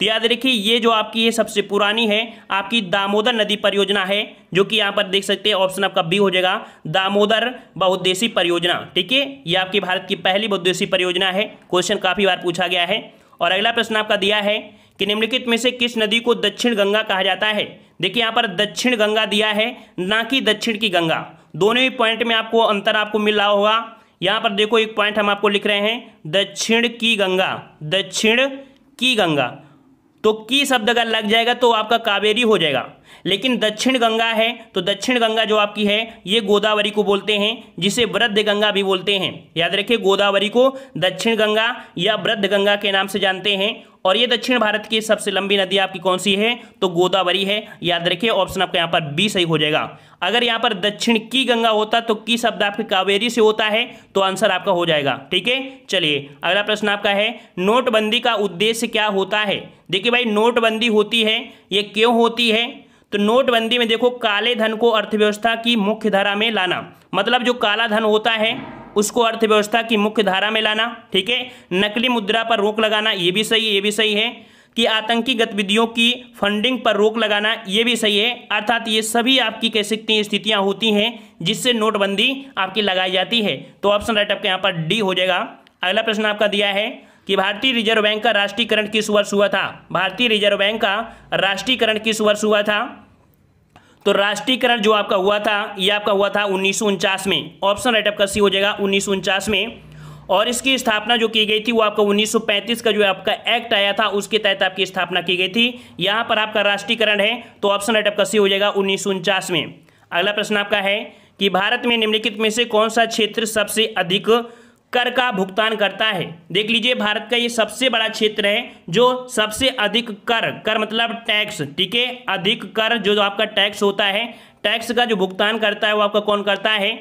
तो याद रखिए ये जो आपकी ये सबसे पुरानी है आपकी दामोदर नदी परियोजना है जो कि यहाँ पर देख सकते हैं ऑप्शन आपका बी हो जाएगा दामोदर बहुद्देशी परियोजना ठीक है ये आपकी भारत की पहली बहुद्देशी परियोजना है क्वेश्चन काफ़ी बार पूछा गया है और अगला प्रश्न आपका दिया है कि निम्नलिखित में से किस नदी को दक्षिण गंगा कहा जाता है देखिए यहाँ पर दक्षिण गंगा दिया है ना कि दक्षिण की गंगा दोनों ही पॉइंट में आपको अंतर आपको मिल रहा होगा यहाँ पर देखो एक पॉइंट हम आपको लिख रहे हैं दक्षिण की गंगा दक्षिण की गंगा तो की शब्द अगर लग जाएगा तो आपका कावेरी हो जाएगा लेकिन दक्षिण गंगा है तो दक्षिण गंगा जो आपकी है ये गोदावरी को बोलते हैं जिसे वृद्ध गंगा भी बोलते हैं याद रखिए गोदावरी को दक्षिण गंगा या वृद्ध गंगा के नाम से जानते हैं और ये दक्षिण भारत की सबसे लंबी नदी आपकी कौन सी है तो गोदावरी है याद रखिए ऑप्शन आपका यहाँ पर बी सही हो जाएगा अगर यहां पर दक्षिण की गंगा होता तो की शब्द आपके कावेरी से होता है तो आंसर आपका हो जाएगा ठीक है चलिए अगला प्रश्न आपका है नोटबंदी का उद्देश्य क्या होता है देखिए भाई नोटबंदी होती है ये क्यों होती है तो नोटबंदी में देखो काले धन को अर्थव्यवस्था की मुख्य धारा में लाना मतलब जो काला धन होता है उसको अर्थव्यवस्था की मुख्य धारा में लाना ठीक है नकली मुद्रा पर रोक लगाना ये भी सही है ये भी सही है कि आतंकी गतिविधियों की फंडिंग पर रोक लगाना ये भी सही है अर्थात ये सभी आपकी कह सकते हैं स्थितियाँ होती हैं जिससे नोटबंदी आपकी लगाई जाती है तो ऑप्शन राइट आपका यहाँ पर डी हो जाएगा अगला प्रश्न आपका दिया है कि भारतीय रिजर्व बैंक का राष्ट्रीयकरण किस वर्ष हुआ था भारतीय रिजर्व बैंक का राष्ट्रीयकरण किस वर्ष हुआ था तो राष्ट्रीयकरण जो आपका हुआ था यह आपका हुआ था उन्नीस में ऑप्शन राइट आपका सी हो जाएगा उन्नीस में और इसकी स्थापना जो की गई थी वो आपका 1935 का जो आपका एक्ट आया था उसके तहत आपकी स्थापना की गई थी यहाँ पर आपका राष्ट्रीयकरण है तो ऑप्शन राइट आपका सी हो जाएगा उन्नीस में अगला प्रश्न आपका है कि भारत में निम्नलिखित में से कौन सा क्षेत्र सबसे अधिक कर का भुगतान करता है देख लीजिए भारत का ये सबसे बड़ा क्षेत्र है जो सबसे अधिक कर कर मतलब टैक्स ठीक है अधिक कर जो, जो आपका टैक्स होता है टैक्स का जो भुगतान करता है वो आपका कौन करता है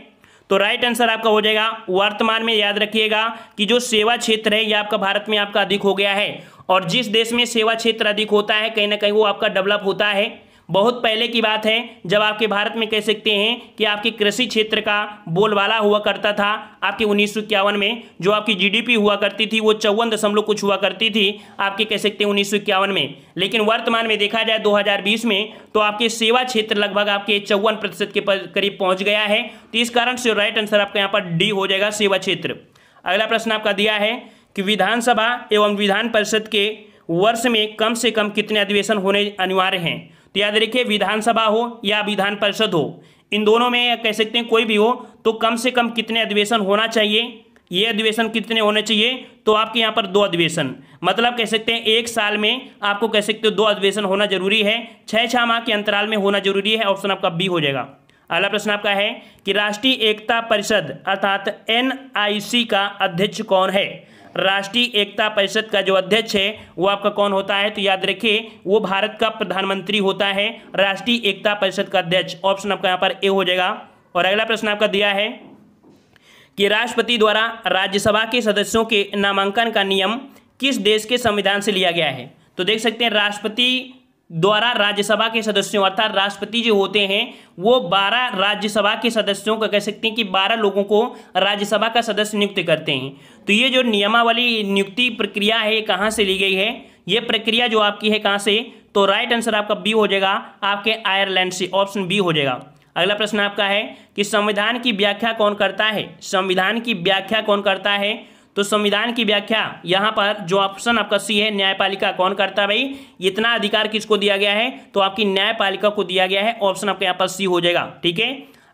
तो राइट आंसर आपका हो जाएगा वर्तमान में याद रखिएगा कि जो सेवा क्षेत्र है ये आपका भारत में आपका अधिक हो गया है और जिस देश में सेवा क्षेत्र अधिक होता है कहीं ना कहीं वो आपका डेवलप होता है बहुत पहले की बात है जब आपके भारत में कह सकते हैं कि आपके कृषि क्षेत्र का बोलबाला हुआ करता था आपके उन्नीस में जो आपकी जीडीपी हुआ करती थी वो चौवन दशमलव कुछ हुआ करती थी आपके कह सकते हैं उन्नीस में लेकिन वर्तमान में देखा जाए 2020 में तो आपके सेवा क्षेत्र लगभग आपके चौवन प्रतिशत के करीब पहुँच गया है तो इस कारण से राइट आंसर आपका यहाँ पर डी हो जाएगा सेवा क्षेत्र अगला प्रश्न आपका दिया है कि विधानसभा एवं विधान परिषद के वर्ष में कम से कम कितने अधिवेशन होने अनिवार्य हैं तो याद रखिए विधानसभा हो या विधान परिषद हो इन दोनों में कह सकते हैं कोई भी हो तो कम से कम कितने अधिवेशन होना चाहिए ये अधिवेशन कितने होने चाहिए तो आपके यहाँ पर दो अधिवेशन मतलब कह सकते हैं एक साल में आपको कह सकते हो दो अधिवेशन होना जरूरी है छः छः माह के अंतराल में होना जरूरी है ऑप्शन आपका बी हो जाएगा अगला प्रश्न आपका है कि राष्ट्रीय एकता परिषद अर्थात एन का अध्यक्ष कौन है राष्ट्रीय एकता परिषद का जो अध्यक्ष है वो आपका कौन होता है तो याद रखिए वो भारत का प्रधानमंत्री होता है राष्ट्रीय एकता परिषद का अध्यक्ष ऑप्शन आपका यहाँ पर ए हो जाएगा और अगला प्रश्न आपका दिया है कि राष्ट्रपति द्वारा राज्यसभा के सदस्यों के नामांकन का नियम किस देश के संविधान से लिया गया है तो देख सकते हैं राष्ट्रपति द्वारा राज्यसभा के सदस्यों अर्थात राष्ट्रपति जो होते हैं वो 12 राज्यसभा के सदस्यों को कह सकते हैं कि 12 लोगों को राज्यसभा का सदस्य नियुक्त करते हैं तो ये जो नियमावली नियुक्ति प्रक्रिया है ये कहाँ से ली गई है ये प्रक्रिया जो आपकी है कहाँ से तो राइट आंसर आपका बी हो जाएगा आपके आयरलैंड से ऑप्शन बी हो जाएगा अगला प्रश्न आपका है कि संविधान की व्याख्या कौन करता है संविधान की व्याख्या कौन करता है तो संविधान की व्याख्या यहां पर जो ऑप्शन आपका सी है न्यायपालिका कौन करता है भाई इतना अधिकार किसको दिया गया है तो आपकी न्यायपालिका को दिया गया है ऑप्शन आपके यहाँ पर सी हो जाएगा ठीक है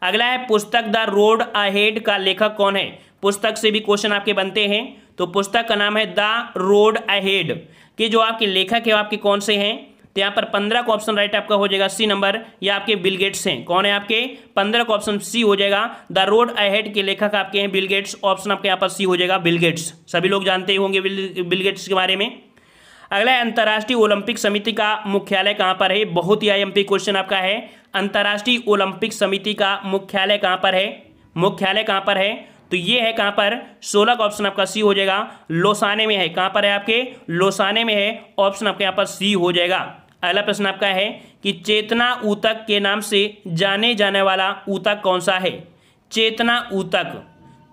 अगला है पुस्तक द रोड अहेड का लेखक कौन है पुस्तक से भी क्वेश्चन आपके बनते हैं तो पुस्तक का नाम है द रोड अहेड के जो आपके लेखक है आपके कौन से हैं तो यहाँ पर पंद्रह का ऑप्शन राइट आपका हो जाएगा सी नंबर या आपके बिल गेट्स हैं कौन है आपके पंद्रह का ऑप्शन सी हो जाएगा द रोड अहेड के लेखक आपके हैं बिल गेट्स ऑप्शन आपके यहाँ पर सी हो जाएगा बिल गेट्स सभी लोग जानते ही होंगे बिल, गेट्स के बारे में अगला अंतर्राष्ट्रीय ओलंपिक समिति का मुख्यालय कहाँ पर है बहुत ही आई क्वेश्चन आपका है अंतर्राष्ट्रीय ओलंपिक समिति का मुख्यालय कहाँ पर है मुख्यालय कहां पर है तो ये है कहाँ पर सोलह का ऑप्शन आपका सी हो जाएगा लोसाने में है कहाँ पर है आपके लोसाने में है ऑप्शन आपके यहाँ पर सी हो जाएगा अगला प्रश्न आपका है कि चेतना ऊतक के नाम से जाने जाने वाला ऊतक कौन सा है चेतना ऊतक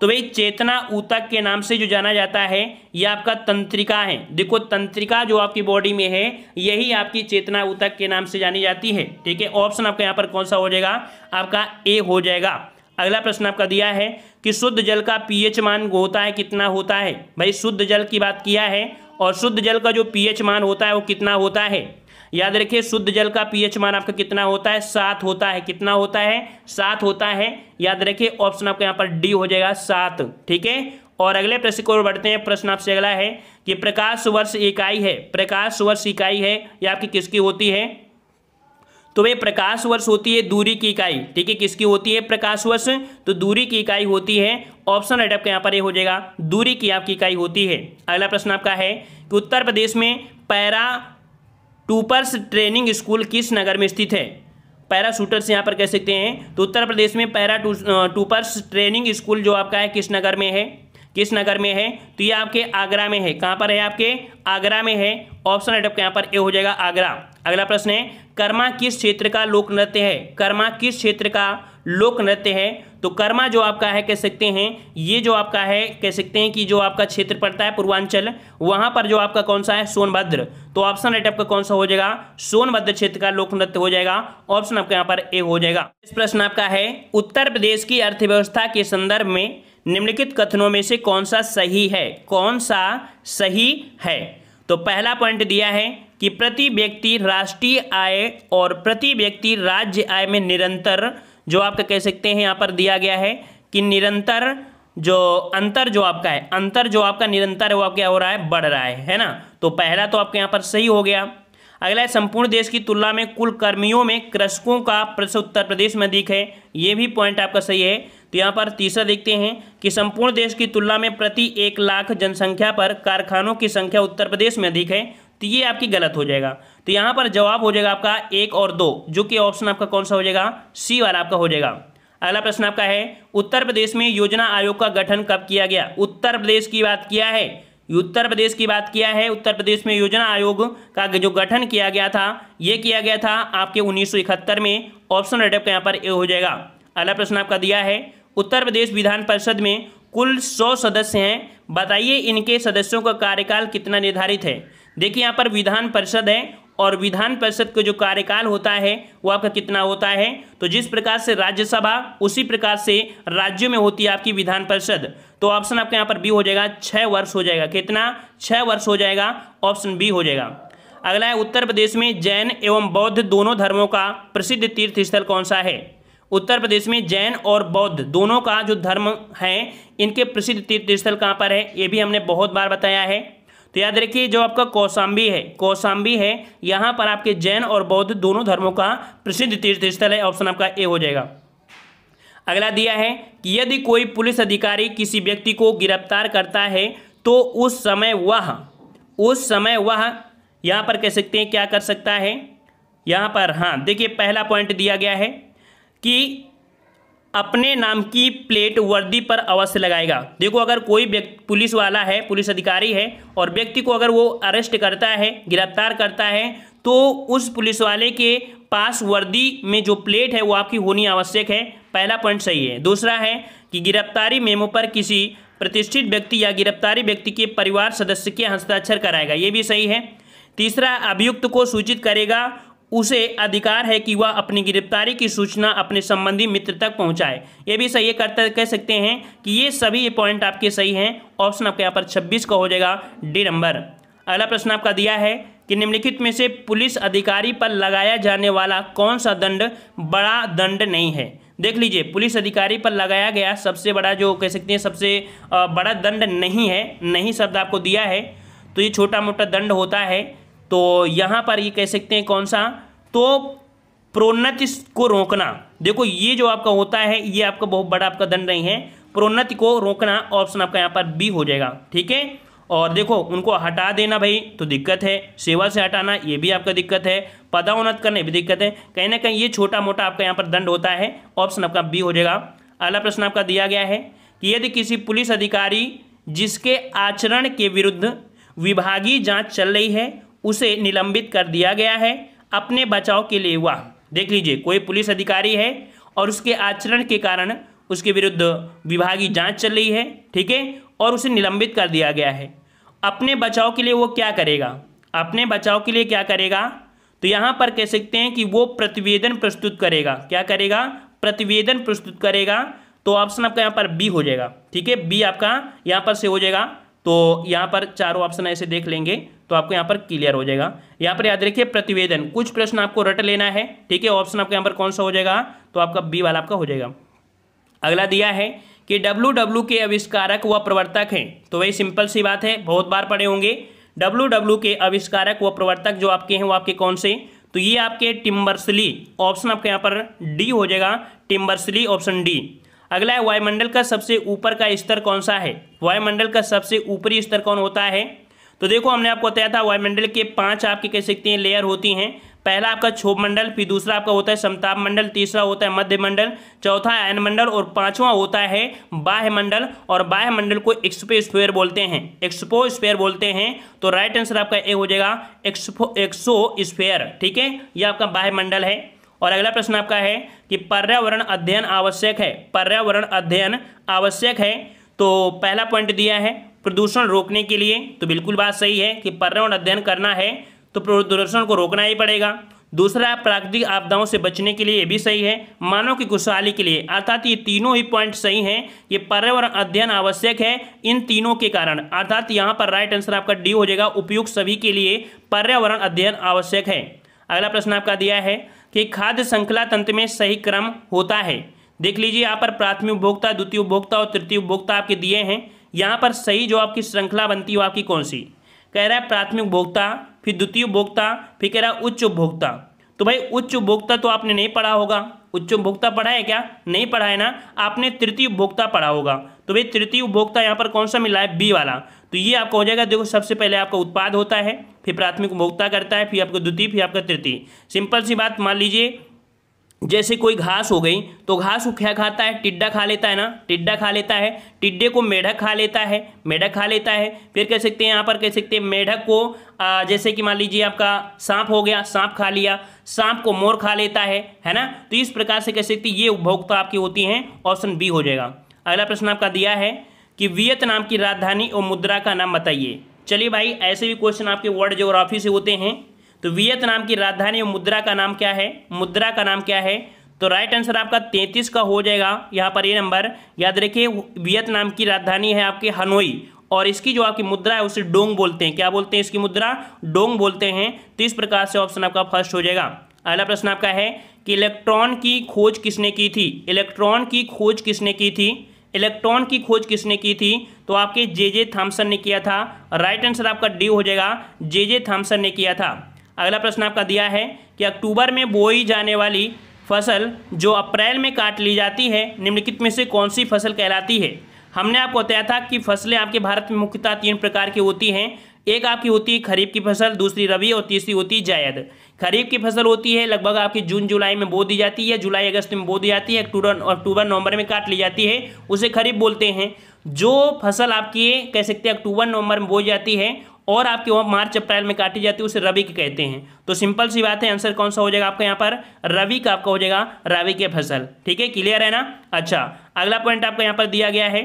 तो भाई चेतना ऊतक के नाम से जो जाना जाता है यह आपका तंत्रिका है देखो तंत्रिका जो आपकी बॉडी में है यही आपकी चेतना ऊतक के नाम से जानी जाती है ठीक है ऑप्शन आपका यहाँ पर कौन सा हो जाएगा आपका ए हो जाएगा अगला प्रश्न आपका दिया है कि शुद्ध जल का पीएच मान होता है कितना होता है भाई शुद्ध जल की बात किया है और शुद्ध जल का जो पीएच मान होता है वो कितना होता है याद रखिए शुद्ध जल का पीएच मान आपका कितना होता है सात होता है कितना होता है सात होता है याद रखिए ऑप्शन आपका यहाँ पर डी हो जाएगा सात ठीक है और अगले प्रश्न को बढ़ते हैं प्रश्न आपसे अगला है कि प्रकाश वर्ष इकाई है प्रकाश वर्ष इकाई है या आपकी किसकी होती है तो वे प्रकाश वर्ष होती है दूरी की इकाई ठीक है किसकी होती है प्रकाश वर्ष तो दूरी की इकाई होती है ऑप्शन राइट आपका यहाँ पर ये हो जाएगा दूरी की आपकी इकाई होती है अगला प्रश्न आपका है कि उत्तर प्रदेश में पैरा टूपर्स ट्रेनिंग स्कूल किस नगर में स्थित है पैरा शूटर्स यहाँ पर कह सकते हैं तो उत्तर प्रदेश में पैरा टूपर्स ट्रेनिंग स्कूल जो आपका है किस नगर में है किस नगर में है तो ये आपके आगरा में है कहाँ पर है आपके आगरा में है ऑप्शन राइट आपका यहाँ पर ए हो जाएगा आगरा अगला प्रश्न है कर्मा किस क्षेत्र का लोक नृत्य है कर्मा किस क्षेत्र का लोक नृत्य है तो कर्मा जो आपका है कह सकते हैं ये जो आपका है कह सकते हैं कि जो आपका क्षेत्र पड़ता है पूर्वांचल वहां पर जो आपका कौन सा है सोनभद्र तो ऑप्शन राइट आपका कौन सा हो जाएगा सोनभद्र क्षेत्र का लोक नृत्य हो जाएगा ऑप्शन आपका यहाँ पर ए हो जाएगा इस प्रश्न आपका है उत्तर प्रदेश की अर्थव्यवस्था के संदर्भ में निम्नलिखित कथनों में से कौन सा सही है कौन सा सही है तो पहला पॉइंट दिया है कि प्रति व्यक्ति राष्ट्रीय आय और प्रति व्यक्ति राज्य आय में निरंतर जो आपका कह सकते हैं यहाँ पर दिया गया है कि निरंतर जो अंतर जो आपका है अंतर जो आपका निरंतर है वो आपका हो रहा है बढ़ रहा है है ना तो पहला तो आपके यहाँ पर सही हो गया अगला है संपूर्ण देश की तुलना में कुल कर्मियों में कृषकों का प्रतिशत उत्तर प्रदेश में अधिक है ये भी पॉइंट आपका सही है तो यहाँ पर तीसरा देखते हैं कि संपूर्ण देश की तुलना में प्रति एक लाख जनसंख्या पर कारखानों की संख्या उत्तर प्रदेश में अधिक है तो ये आपकी गलत हो जाएगा तो यहाँ पर जवाब हो जाएगा आपका एक और दो जो कि ऑप्शन आपका कौन सा हो जाएगा सी वाला आपका हो जाएगा अगला प्रश्न आपका है उत्तर प्रदेश में योजना आयोग का गठन कब किया गया उत्तर प्रदेश की बात किया है उत्तर प्रदेश की बात किया है उत्तर प्रदेश में योजना आयोग का जो गठन किया गया था ये किया गया था आपके उन्नीस में ऑप्शन रेडअप का यहाँ पर ए हो जाएगा अगला प्रश्न आपका दिया है उत्तर प्रदेश विधान परिषद में कुल सौ सदस्य हैं बताइए इनके सदस्यों का कार्यकाल कितना निर्धारित है देखिए यहाँ पर विधान परिषद है और विधान परिषद का जो कार्यकाल होता है वो आपका कितना होता है तो जिस प्रकार से राज्यसभा उसी प्रकार से राज्यों में होती है आपकी विधान परिषद तो ऑप्शन आपका यहाँ पर बी हो जाएगा छः वर्ष हो जाएगा कितना छः वर्ष हो जाएगा ऑप्शन बी हो जाएगा अगला है उत्तर प्रदेश में जैन एवं बौद्ध दोनों धर्मों का प्रसिद्ध तीर्थ स्थल कौन सा है उत्तर प्रदेश में जैन और बौद्ध दोनों का जो धर्म है इनके प्रसिद्ध तीर्थ स्थल कहाँ पर है ये भी हमने बहुत बार बताया है तो याद रखिए जो आपका कौशाम्बी है कौशाम्बी है यहां पर आपके जैन और बौद्ध दोनों धर्मों का प्रसिद्ध तीर्थ स्थल है ऑप्शन आपका ए हो जाएगा अगला दिया है कि यदि कोई पुलिस अधिकारी किसी व्यक्ति को गिरफ्तार करता है तो उस समय वह उस समय वह यहां पर कह सकते हैं क्या कर सकता है यहां पर हां देखिए पहला पॉइंट दिया गया है कि अपने नाम की प्लेट वर्दी पर अवश्य लगाएगा देखो अगर कोई व्यक्ति पुलिस वाला है पुलिस अधिकारी है और व्यक्ति को अगर वो अरेस्ट करता है गिरफ्तार करता है तो उस पुलिस वाले के पास वर्दी में जो प्लेट है वो आपकी होनी आवश्यक है पहला पॉइंट सही है दूसरा है कि गिरफ्तारी मेमो पर किसी प्रतिष्ठित व्यक्ति या गिरफ्तारी व्यक्ति के परिवार सदस्य के हस्ताक्षर कराएगा ये भी सही है तीसरा अभियुक्त को सूचित करेगा उसे अधिकार है कि वह अपनी गिरफ्तारी की सूचना अपने संबंधी मित्र तक पहुंचाए ये भी सही करते कह सकते हैं कि ये सभी पॉइंट आपके सही हैं ऑप्शन आपके यहाँ पर छब्बीस का हो जाएगा डी नंबर अगला प्रश्न आपका दिया है कि निम्नलिखित में से पुलिस अधिकारी पर लगाया जाने वाला कौन सा दंड बड़ा दंड नहीं है देख लीजिए पुलिस अधिकारी पर लगाया गया सबसे बड़ा जो कह सकते हैं सबसे बड़ा दंड नहीं है नहीं शब्द आपको दिया है तो ये छोटा मोटा दंड होता है तो यहाँ पर ये कह सकते हैं कौन सा तो प्रोन्नति को रोकना देखो ये जो आपका होता है ये आपका बहुत बड़ा आपका दंड नहीं है प्रोन्नति को रोकना ऑप्शन आपका यहाँ पर बी हो जाएगा ठीक है और देखो उनको हटा देना भाई तो दिक्कत है सेवा से हटाना ये भी आपका दिक्कत है पदाउन्नत करने भी दिक्कत है कहीं ना कहीं ये छोटा मोटा आपका यहाँ पर दंड होता है ऑप्शन आपका बी हो जाएगा अगला प्रश्न आपका दिया गया है कि यदि किसी पुलिस अधिकारी जिसके आचरण के विरुद्ध विभागीय जांच चल रही है उसे निलंबित कर दिया गया है अपने बचाव के लिए वह देख लीजिए कोई पुलिस अधिकारी है और उसके आचरण के कारण उसके विरुद्ध विभागीय जांच चल रही है ठीक है और उसे निलंबित कर दिया गया है अपने बचाव के लिए वो क्या करेगा अपने बचाव के लिए क्या करेगा तो यहाँ पर कह सकते हैं कि वो प्रतिवेदन प्रस्तुत करेगा क्या करेगा प्रतिवेदन प्रस्तुत करेगा तो ऑप्शन आपका यहाँ पर बी हो जाएगा ठीक है बी आपका यहाँ पर से हो जाएगा तो यहाँ पर चारों ऑप्शन ऐसे देख लेंगे तो आपको यहाँ पर क्लियर हो जाएगा यहाँ पर याद रखिए प्रतिवेदन कुछ प्रश्न आपको रट लेना है ठीक है ऑप्शन आपको यहाँ पर कौन सा हो जाएगा तो आपका बी वाला आपका हो जाएगा अगला दिया है कि डब्लू डब्लू के आविष्कारक व प्रवर्तक हैं तो वही सिंपल सी बात है बहुत बार पढ़े होंगे डब्लू डब्लू के आविष्कारक व प्रवर्तक जो आपके हैं वो आपके कौन से तो ये आपके टिम्बरसली ऑप्शन आपके यहाँ पर डी हो जाएगा टिम्बरसली ऑप्शन डी अगला है वायुमंडल का सबसे ऊपर का स्तर कौन सा है वायुमंडल का सबसे ऊपरी स्तर कौन होता है तो देखो हमने आपको बताया था वायुमंडल के पांच आपके कह सकते हैं लेयर होती हैं पहला आपका क्षोभ मंडल फिर दूसरा आपका होता है समताप मंडल तीसरा होता है मध्य मंडल चौथा आयन मंडल और पांचवा होता है बाह्य मंडल और बाह्य मंडल को एक्सपो एक्सपोस्फेयर बोलते हैं एक्सपो एक्सपोस्फेयर बोलते हैं तो राइट आंसर आपका ए हो जाएगा एक्सपो एक्सो स्पेयर ठीक है यह आपका बाह्य मंडल है और अगला प्रश्न आपका है कि पर्यावरण अध्ययन आवश्यक है पर्यावरण अध्ययन आवश्यक है तो पहला पॉइंट दिया है प्रदूषण रोकने के लिए तो बिल्कुल बात सही है कि पर्यावरण अध्ययन करना है तो प्रदूषण को रोकना ही पड़ेगा दूसरा प्राकृतिक आपदाओं से बचने के लिए ये भी सही है मानव की खुशहाली के लिए अर्थात ये तीनों ही पॉइंट सही हैं ये पर्यावरण अध्ययन आवश्यक है इन तीनों के कारण अर्थात यहाँ पर राइट आंसर आपका डी हो जाएगा उपयुक्त सभी के लिए पर्यावरण अध्ययन आवश्यक है अगला प्रश्न आपका दिया है कि खाद्य श्रृंखला तंत्र में सही क्रम होता है देख लीजिए यहाँ पर प्राथमिक उपभोक्ता द्वितीय उपभोक्ता और तृतीय उपभोक्ता आपके दिए हैं यहाँ पर सही जो आपकी श्रृंखला बनती है आपकी कौन सी कह रहा है प्राथमिक उपभोक्ता फिर द्वितीय उपभोक्ता फिर कह रहा है उच्च उपभोक्ता तो भाई उच्च उपभोक्ता तो आपने नहीं पढ़ा होगा उच्च उपभोक्ता पढ़ा है क्या नहीं पढ़ा है ना आपने तृतीय उपभोक्ता पढ़ा होगा तो भाई तृतीय उपभोक्ता यहाँ पर कौन सा मिला है बी वाला तो ये आपको हो जाएगा देखो सबसे पहले आपका उत्पाद होता है फिर प्राथमिक उपभोक्ता करता है फिर आपको द्वितीय फिर आपका तृतीय सिंपल सी बात मान लीजिए जैसे कोई घास हो गई तो घास वो क्या खाता है टिड्डा खा लेता है ना टिड्डा खा लेता है टिड्डे को मेढक खा लेता है मेढक खा लेता है फिर कह सकते हैं यहाँ पर कह सकते हैं मेढक को आ, जैसे कि मान लीजिए आपका सांप हो गया सांप खा लिया सांप को मोर खा लेता है है ना तो इस प्रकार से कह सकते ये उपभोक्ता आपकी होती हैं ऑप्शन बी हो जाएगा अगला प्रश्न आपका दिया है कि वियतनाम की राजधानी और मुद्रा का नाम बताइए चलिए भाई ऐसे भी क्वेश्चन आपके वर्ल्ड जोग्राफी से होते हैं तो वियतनाम की राजधानी मुद्रा का नाम क्या है मुद्रा का नाम क्या है तो राइट आंसर आपका तैंतीस का हो जाएगा यहाँ पर ये नंबर याद रखिए वियतनाम की राजधानी है आपकी हनोई और इसकी जो आपकी मुद्रा है उसे डोंग बोलते हैं क्या बोलते हैं इसकी मुद्रा डोंग बोलते हैं तो इस प्रकार से ऑप्शन आपका फर्स्ट हो जाएगा अगला प्रश्न आपका है कि इलेक्ट्रॉन की खोज किसने की थी इलेक्ट्रॉन की खोज किसने की थी इलेक्ट्रॉन की खोज किसने की थी तो आपके जे जे थॉम्सन ने किया था राइट आंसर आपका डी हो जाएगा जे जे थॉम्सन ने किया था अगला प्रश्न आपका दिया है कि अक्टूबर में बोई जाने वाली फसल जो अप्रैल में काट ली जाती है निम्नलिखित में से कौन सी फसल कहलाती है हमने आपको बताया था कि फसलें आपके भारत में मुख्यतः तीन प्रकार की होती हैं एक आपकी होती है खरीफ की फसल दूसरी रबी और तीसरी होती है जायद खरीफ की फसल होती है लगभग आपकी जून जुलाई में बो दी जाती है जुलाई अगस्त में बो दी जाती है अक्टूबर अक्टूबर नवंबर में काट ली जाती है उसे खरीफ बोलते हैं जो फसल आपकी कह सकते हैं अक्टूबर नवंबर में बोई जाती है और आपकी वहाँ मार्च अप्रैल में काटी जाती है उसे रवि के कहते हैं तो सिंपल सी बात है आंसर कौन सा हो जाएगा आपका यहाँ पर रवि का आपका हो जाएगा रवि के फसल ठीक है क्लियर है ना अच्छा अगला पॉइंट आपका यहाँ पर दिया गया है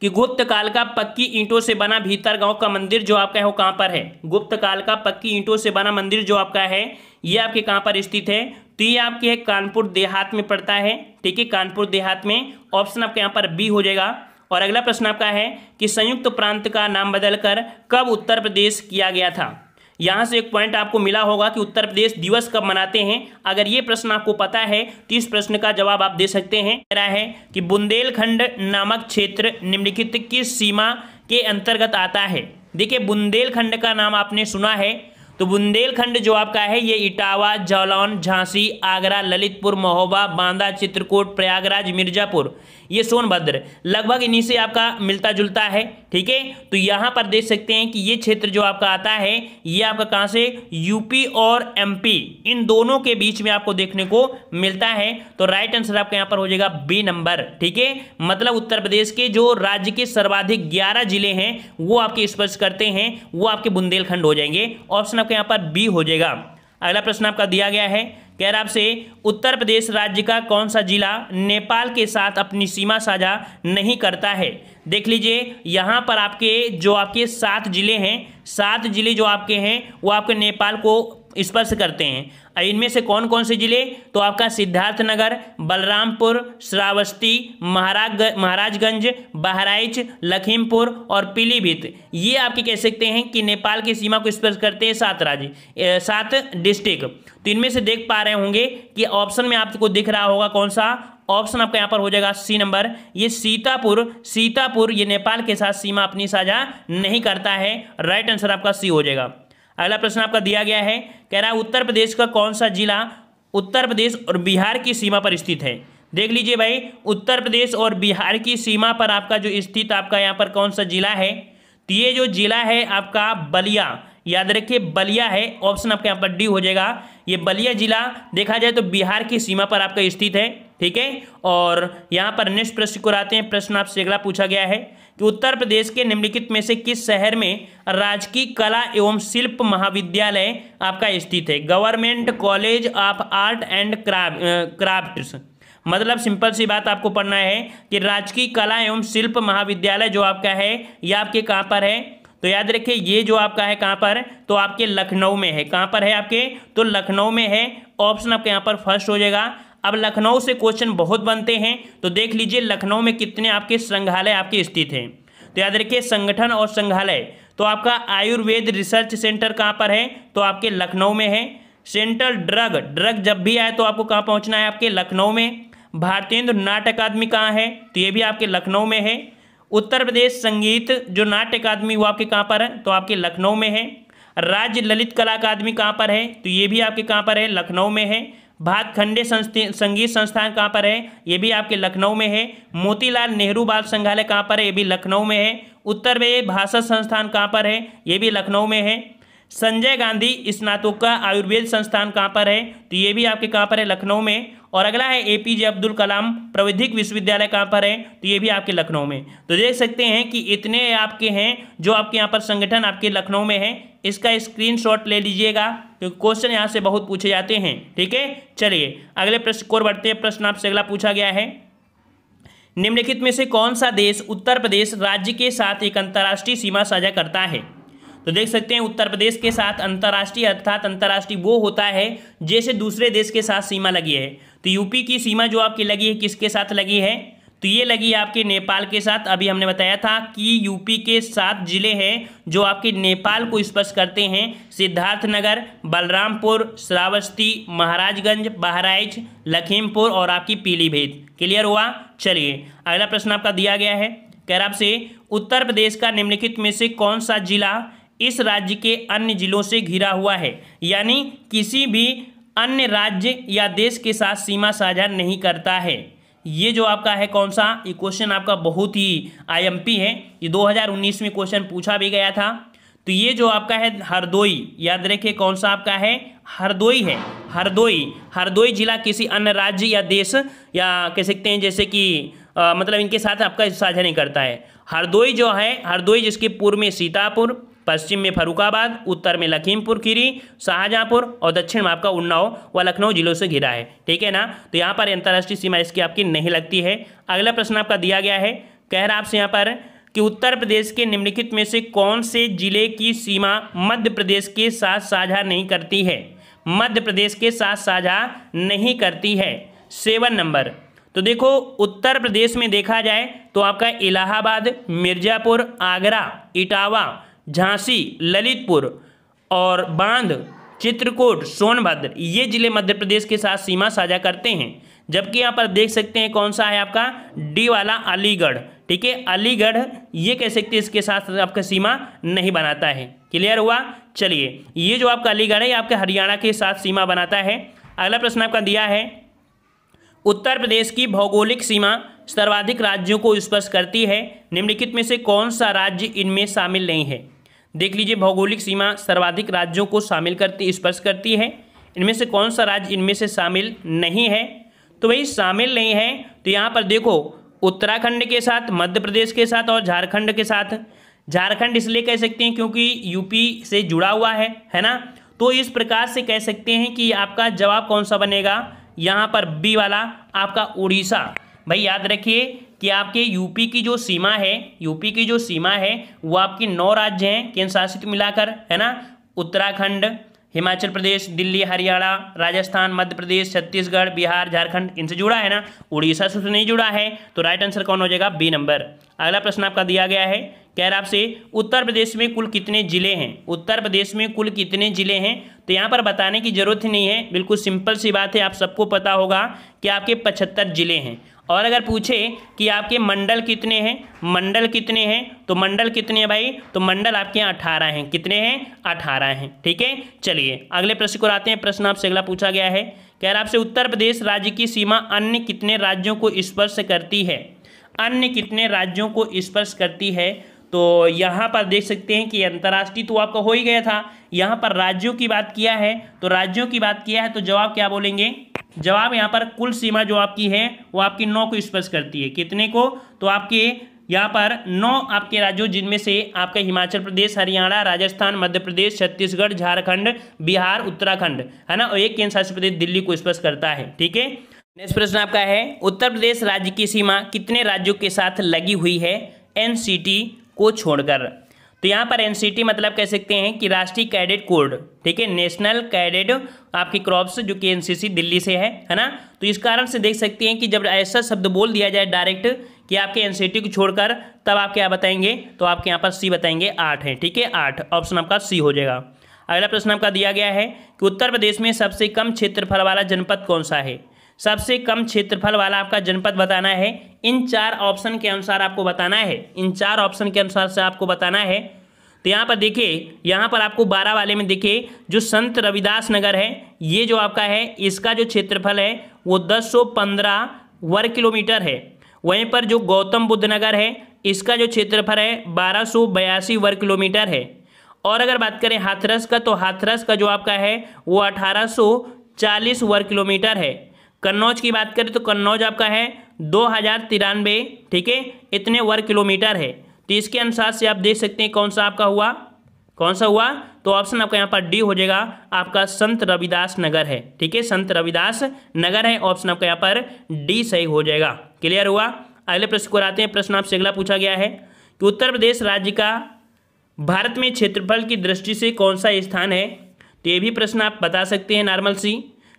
कि गुप्त काल का पक्की ईंटों से बना भीतर गांव का मंदिर जो आपका है वो कहाँ पर है गुप्त काल का पक्की ईंटों से बना मंदिर जो आपका है ये आपके कहाँ पर स्थित है तो ये आपके है कानपुर देहात में पड़ता है ठीक है कानपुर देहात में ऑप्शन आपके यहाँ पर बी हो जाएगा और अगला प्रश्न आपका है कि संयुक्त प्रांत का नाम बदलकर कब उत्तर प्रदेश किया गया था यहाँ से एक पॉइंट आपको मिला होगा कि उत्तर प्रदेश दिवस कब मनाते हैं अगर ये प्रश्न आपको पता है तो इस प्रश्न का जवाब आप दे सकते हैं रहा है कि बुंदेलखंड नामक क्षेत्र निम्नलिखित किस सीमा के अंतर्गत आता है देखिए बुंदेलखंड का नाम आपने सुना है तो बुंदेलखंड जो आपका है ये इटावा जालौन झांसी आगरा ललितपुर महोबा बांदा चित्रकूट प्रयागराज मिर्जापुर ये सोनभद्र लगभग इन्हीं से आपका मिलता जुलता है ठीक है तो यहां पर देख सकते हैं कि ये क्षेत्र जो आपका आता है ये आपका कहां से यूपी और एमपी इन दोनों के बीच में आपको देखने को मिलता है तो राइट आंसर आपका यहां पर हो जाएगा बी नंबर ठीक है मतलब उत्तर प्रदेश के जो राज्य के सर्वाधिक ग्यारह जिले हैं वो आपके स्पर्श करते हैं वो आपके बुंदेलखंड हो जाएंगे ऑप्शन आपके यहां पर बी हो जाएगा अगला प्रश्न आपका दिया गया है कह रहा आपसे उत्तर प्रदेश राज्य का कौन सा जिला नेपाल के साथ अपनी सीमा साझा नहीं करता है देख लीजिए यहाँ पर आपके जो आपके सात जिले हैं सात जिले जो आपके हैं वो आपके नेपाल को स्पर्श करते हैं इनमें से कौन कौन से जिले तो आपका सिद्धार्थनगर बलरामपुर श्रावस्ती महाराज महाराजगंज बहराइच लखीमपुर और पीलीभीत ये आपके कह सकते हैं कि नेपाल की सीमा को स्पर्श करते हैं सात राज्य सात डिस्ट्रिक्ट तो इनमें से देख पा रहे होंगे कि ऑप्शन में आपको दिख रहा होगा कौन सा ऑप्शन आपका यहाँ पर हो जाएगा सी नंबर ये सीतापुर सीतापुर ये नेपाल के साथ सीमा अपनी साझा नहीं करता है राइट आंसर आपका सी हो जाएगा अगला प्रश्न आपका दिया गया है कह रहा है उत्तर प्रदेश का कौन सा जिला उत्तर प्रदेश और बिहार की सीमा पर स्थित है देख लीजिए भाई उत्तर प्रदेश और बिहार की सीमा पर आपका जो स्थित आपका यहाँ पर कौन सा जिला है तो ये जो जिला है आपका बलिया याद रखिए बलिया है ऑप्शन आपका यहाँ पर डी हो जाएगा ये बलिया जिला देखा जाए तो बिहार की सीमा पर आपका स्थित है ठीक है और यहाँ पर नेक्स्ट प्रश्न को आते हैं प्रश्न आपसे अगला पूछा गया है कि उत्तर प्रदेश के निम्नलिखित में से किस शहर में राजकीय कला एवं शिल्प महाविद्यालय आपका स्थित है government college of art and craft मतलब सिंपल सी बात आपको पढ़ना है कि राजकीय कला एवं शिल्प महाविद्यालय जो आपका है यह आपके कहाँ पर है तो याद रखिए ये जो आपका है कहाँ पर तो आपके लखनऊ में है कहाँ पर है आपके तो लखनऊ में है ऑप्शन आपके यहाँ पर फर्स्ट हो जाएगा अब लखनऊ से क्वेश्चन बहुत बनते हैं तो देख लीजिए लखनऊ में कितने आपके संग्रहालय आपके स्थित हैं तो याद रखिए संगठन और संग्रहालय तो आपका आयुर्वेद रिसर्च सेंटर कहाँ पर है तो आपके लखनऊ में है सेंट्रल ड्रग ड्रग जब भी आए तो आपको कहाँ पहुँचना है आपके लखनऊ में भारतेंद्र नाट्य अकादमी कहाँ है तो ये भी आपके लखनऊ में है उत्तर प्रदेश संगीत जो नाट्य अकादमी वो आपके कहाँ पर है तो आपके लखनऊ में है राज्य ललित कला अकादमी कहाँ पर है तो ये भी आपके कहाँ पर है लखनऊ में है भात खंडे संगीत संस्थान कहाँ पर है ये भी आपके लखनऊ में है मोतीलाल नेहरू बाल संग्रहालय कहाँ पर है ये भी लखनऊ में है उत्तर में भाषा संस्थान कहाँ पर है ये भी लखनऊ में है संजय गांधी स्नातोक का आयुर्वेद संस्थान कहाँ पर है तो ये भी आपके कहाँ पर है लखनऊ में और अगला है ए अब्दुल कलाम प्रविधिक विश्वविद्यालय कहाँ पर है तो ये भी आपके लखनऊ में तो देख सकते हैं कि इतने आपके हैं जो आपके यहाँ पर संगठन आपके लखनऊ में है इसका स्क्रीनशॉट ले लीजिएगा क्योंकि क्वेश्चन यहाँ से बहुत पूछे जाते हैं ठीक है चलिए अगले प्रश्न को बढ़ते हैं प्रश्न आपसे अगला पूछा गया है निम्नलिखित में से कौन सा देश उत्तर प्रदेश राज्य के साथ एक अंतर्राष्ट्रीय सीमा साझा करता है तो देख सकते हैं उत्तर प्रदेश के साथ अंतर्राष्ट्रीय अर्थात अंतर्राष्ट्रीय वो होता है जैसे दूसरे देश के साथ सीमा लगी है तो यूपी की सीमा जो आपकी लगी है किसके साथ लगी है तो ये लगी आपके नेपाल के साथ अभी हमने बताया था कि यूपी के सात जिले हैं जो आपके नेपाल को स्पर्श करते हैं सिद्धार्थनगर बलरामपुर श्रावस्ती महाराजगंज बहराइच लखीमपुर और आपकी पीलीभीत क्लियर हुआ चलिए अगला प्रश्न आपका दिया गया है कह रहा आपसे उत्तर प्रदेश का निम्नलिखित में से कौन सा जिला इस राज्य के अन्य जिलों से घिरा हुआ है यानी किसी भी अन्य राज्य या देश के साथ सीमा साझा नहीं करता है ये जो आपका है कौन सा ये क्वेश्चन आपका बहुत ही आईएमपी है ये 2019 में क्वेश्चन पूछा भी गया था तो ये जो आपका है हरदोई याद रखिए कौन सा आपका है हरदोई है हरदोई हरदोई जिला किसी अन्य राज्य या देश या कह सकते हैं जैसे कि मतलब इनके साथ आपका साझा नहीं करता है हरदोई जो है हरदोई जिसके पूर्व में सीतापुर पश्चिम में फरुखाबाद उत्तर में लखीमपुर खीरी शाहजहांपुर और दक्षिण में आपका उन्नाव व लखनऊ जिलों से घिरा है ठीक है ना तो यहाँ पर अंतर्राष्ट्रीय सीमा इसकी आपकी नहीं लगती है अगला प्रश्न आपका दिया गया है कह रहा आपसे यहाँ पर कि उत्तर प्रदेश के निम्नलिखित में से कौन से जिले की सीमा मध्य प्रदेश के साथ साझा नहीं करती है मध्य प्रदेश के साथ साझा नहीं करती है सेवन नंबर तो देखो उत्तर प्रदेश में देखा जाए तो आपका इलाहाबाद मिर्ज़ापुर आगरा इटावा झांसी ललितपुर और बांध चित्रकूट सोनभद्र ये जिले मध्य प्रदेश के साथ सीमा साझा करते हैं जबकि यहाँ पर देख सकते हैं कौन सा है आपका डी वाला अलीगढ़ ठीक है अलीगढ़ ये कह सकते हैं इसके साथ आपका सीमा नहीं बनाता है क्लियर हुआ चलिए ये जो आपका अलीगढ़ है ये आपके हरियाणा के साथ सीमा बनाता है अगला प्रश्न आपका दिया है उत्तर प्रदेश की भौगोलिक सीमा सर्वाधिक राज्यों को स्पर्श करती है निम्नलिखित में से कौन सा राज्य इनमें शामिल नहीं है देख लीजिए भौगोलिक सीमा सर्वाधिक राज्यों को शामिल करती स्पर्श करती है इनमें से कौन सा राज्य इनमें से शामिल नहीं है तो भाई शामिल नहीं है तो यहाँ पर देखो उत्तराखंड के साथ मध्य प्रदेश के साथ और झारखंड के साथ झारखंड इसलिए कह सकते हैं क्योंकि यूपी से जुड़ा हुआ है है ना तो इस प्रकार से कह सकते हैं कि आपका जवाब कौन सा बनेगा यहाँ पर बी वाला आपका उड़ीसा भाई याद रखिए कि आपके यूपी की जो सीमा है यूपी की जो सीमा है वो आपके नौ राज्य हैं केंद्र शासित मिलाकर है ना उत्तराखंड हिमाचल प्रदेश दिल्ली हरियाणा राजस्थान मध्य प्रदेश छत्तीसगढ़ बिहार झारखंड इनसे जुड़ा है ना उड़ीसा से नहीं जुड़ा है तो राइट आंसर कौन हो जाएगा बी नंबर अगला प्रश्न आपका दिया गया है कह रहा आपसे उत्तर प्रदेश में कुल कितने जिले हैं उत्तर प्रदेश में कुल कितने जिले हैं तो यहाँ पर बताने की जरूरत ही नहीं है बिल्कुल सिंपल सी बात है आप सबको पता होगा कि आपके पचहत्तर जिले हैं और अगर पूछे कि आपके मंडल कितने हैं मंडल कितने हैं तो मंडल कितने हैं भाई तो मंडल आपके यहाँ अठारह हैं कितने हैं अठारह हैं ठीक है चलिए अगले प्रश्न को आते हैं प्रश्न आपसे अगला पूछा गया है कह रहा आपसे उत्तर प्रदेश राज्य की सीमा अन्य कितने राज्यों को स्पर्श करती है अन्य कितने राज्यों को स्पर्श करती है तो यहाँ पर देख सकते हैं कि अंतर्राष्ट्रीय तो आपका हो ही गया था यहाँ पर राज्यों की बात किया है तो राज्यों की बात किया है तो जवाब क्या बोलेंगे जवाब यहाँ पर कुल सीमा जो आपकी है वो आपकी नौ को स्पर्श करती है कितने को तो आपके यहाँ पर नौ आपके राज्यों जिनमें से आपका हिमाचल प्रदेश हरियाणा राजस्थान मध्य प्रदेश छत्तीसगढ़ झारखंड बिहार उत्तराखंड है ना और एक केंद्र शासित प्रदेश दिल्ली को स्पर्श करता है ठीक है नेक्स्ट प्रश्न आपका है उत्तर प्रदेश राज्य की सीमा कितने राज्यों के साथ लगी हुई है एनसीटी को छोड़कर तो यहाँ पर एनसीटी मतलब कह सकते हैं कि राष्ट्रीय कैडेट कोड ठीक है नेशनल कैडेट आपकी क्रॉप्स जो कि एनसीसी दिल्ली से है है ना तो इस कारण से देख सकते हैं कि जब ऐसा शब्द बोल दिया जाए डायरेक्ट कि आपके एनसीटी को छोड़कर तब आप क्या बताएंगे तो आपके यहाँ पर सी बताएंगे आठ है ठीक है आठ ऑप्शन आपका सी हो जाएगा अगला प्रश्न आपका दिया गया है कि उत्तर प्रदेश में सबसे कम क्षेत्रफल वाला जनपद कौन सा है सबसे कम क्षेत्रफल वाला आपका जनपद बताना है इन चार ऑप्शन के अनुसार आपको बताना है इन चार ऑप्शन के अनुसार से आपको बताना है तो यहाँ पर देखिए यहाँ पर आपको बारह वाले में देखिए जो संत रविदास नगर है ये जो आपका है इसका जो क्षेत्रफल है वो दस सौ पंद्रह वर्ग किलोमीटर है वहीं पर जो गौतम बुद्ध नगर है इसका जो क्षेत्रफल है बारह सौ बयासी वर्ग किलोमीटर है और अगर बात करें हाथरस का तो हाथरस का जो आपका है वो अठारह सौ चालीस वर्ग किलोमीटर है कन्नौज की बात करें तो कन्नौज आपका है दो हज़ार तिरानवे ठीक है इतने वर्ग किलोमीटर है तो इसके अनुसार से आप देख सकते हैं कौन सा आपका हुआ कौन सा हुआ तो ऑप्शन आपका यहाँ पर डी हो जाएगा आपका संत रविदास नगर है ठीक है संत रविदास नगर है ऑप्शन आपका यहाँ पर डी सही हो जाएगा क्लियर हुआ अगले प्रश्न को आते हैं प्रश्न आपसे अगला पूछा गया है कि उत्तर प्रदेश राज्य का भारत में क्षेत्रफल की दृष्टि से कौन सा स्थान है तो ये भी प्रश्न आप बता सकते हैं नॉर्मल सी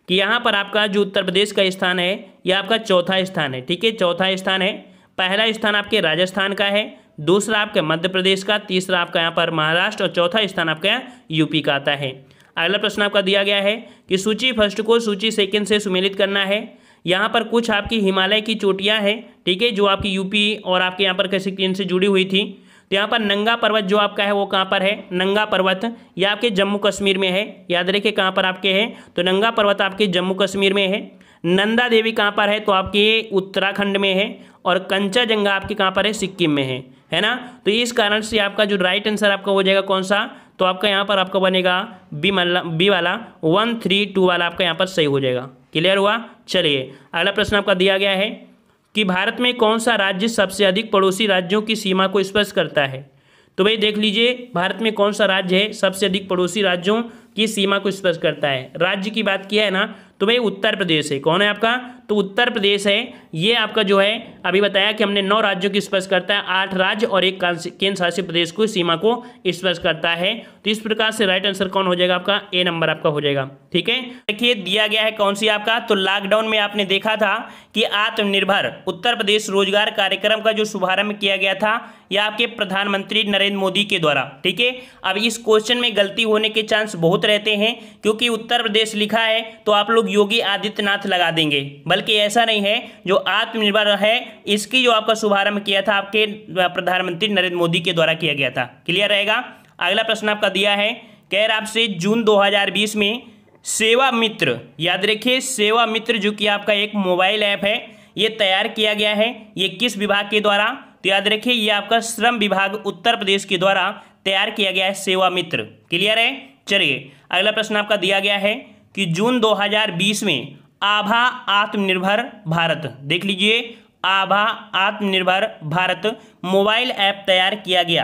कि यहाँ पर आपका जो उत्तर प्रदेश का स्थान है ये आपका चौथा स्थान है ठीक है चौथा स्थान है पहला स्थान आपके राजस्थान का है दूसरा आपके मध्य प्रदेश का तीसरा आपका यहाँ पर महाराष्ट्र और चौथा स्थान आपका यहाँ यूपी का आता है अगला प्रश्न आपका दिया गया है कि सूची फर्स्ट को सूची सेकंड से सुमेलित करना है यहाँ पर कुछ आपकी हिमालय की चोटियाँ हैं ठीक है जो आपकी यूपी और आपके यहाँ पर कैसे इनसे जुड़ी हुई थी तो यहाँ पर नंगा पर्वत जो आपका है वो कहाँ पर है नंगा पर्वत ये आपके जम्मू कश्मीर में है याद रखिए कहाँ पर आपके है तो नंगा पर्वत आपके जम्मू कश्मीर में है नंदा देवी कहाँ पर है तो आपके उत्तराखंड में है और कंचाजंगा आपके कहाँ पर है सिक्किम में है है ना तो इस कारण से आपका जो राइट आंसर आपका हो जाएगा कौन सा तो आपका यहाँ पर आपका बनेगा बी मल्ला बी वाला वन थ्री टू वाला आपका यहाँ पर सही हो जाएगा क्लियर हुआ चलिए अगला प्रश्न आपका दिया गया है कि भारत में कौन सा राज्य सबसे अधिक पड़ोसी राज्यों की सीमा को स्पर्श करता है तो भाई देख लीजिए भारत में कौन सा राज्य है सबसे अधिक पड़ोसी राज्यों की सीमा को स्पर्श करता है राज्य की बात किया है ना तो भाई उत्तर प्रदेश है कौन है आपका तो उत्तर प्रदेश है ये आपका जो है अभी बताया कि हमने नौ राज्यों की स्पर्श करता है आठ राज्य और एक केंद्र शासित प्रदेश को सीमा को स्पर्श करता है तो इस प्रकार से राइट आंसर कौन हो जाएगा आपका ए नंबर आपका हो जाएगा ठीक है देखिए दिया गया है कौन सी आपका तो लॉकडाउन में आपने देखा था कि आत्मनिर्भर उत्तर प्रदेश रोजगार कार्यक्रम का जो शुभारंभ किया गया था यह आपके प्रधानमंत्री नरेंद्र मोदी के द्वारा ठीक है अब इस क्वेश्चन में गलती होने के चांस बहुत रहते हैं क्योंकि उत्तर प्रदेश लिखा है तो आप लोग योगी आदित्यनाथ लगा देंगे बल्कि ऐसा नहीं है जो आत्मनिर्भर है इसकी जो आपका शुभारंभ किया था आपके प्रधानमंत्री नरेंद्र मोदी के द्वारा किया गया था क्लियर रहेगा अगला प्रश्न आपका दिया है कह रहा आपसे जून दो में सेवा मित्र याद रखिए सेवा मित्र जो कि आपका एक मोबाइल ऐप है ये तैयार किया गया है ये किस विभाग के द्वारा तो याद रखिए ये आपका श्रम विभाग उत्तर प्रदेश के द्वारा तैयार किया गया है सेवा मित्र क्लियर है चलिए अगला प्रश्न आपका दिया गया है कि जून 2020 में आभा आत्मनिर्भर भारत देख लीजिए आभा आत्मनिर्भर भारत मोबाइल ऐप तैयार किया गया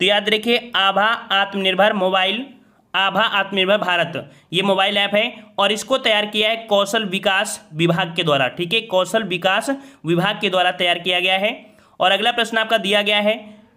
तो याद रखिए आभा आत्मनिर्भर मोबाइल आभा आत्मनिर्भर भारत ये मोबाइल ऐप है और इसको तैयार किया है कौशल विकास विभाग के द्वारा ठीक है कौशल विकास विभाग के द्वारा तैयार किया गया है और अगला प्रश्न आपका दिया गया है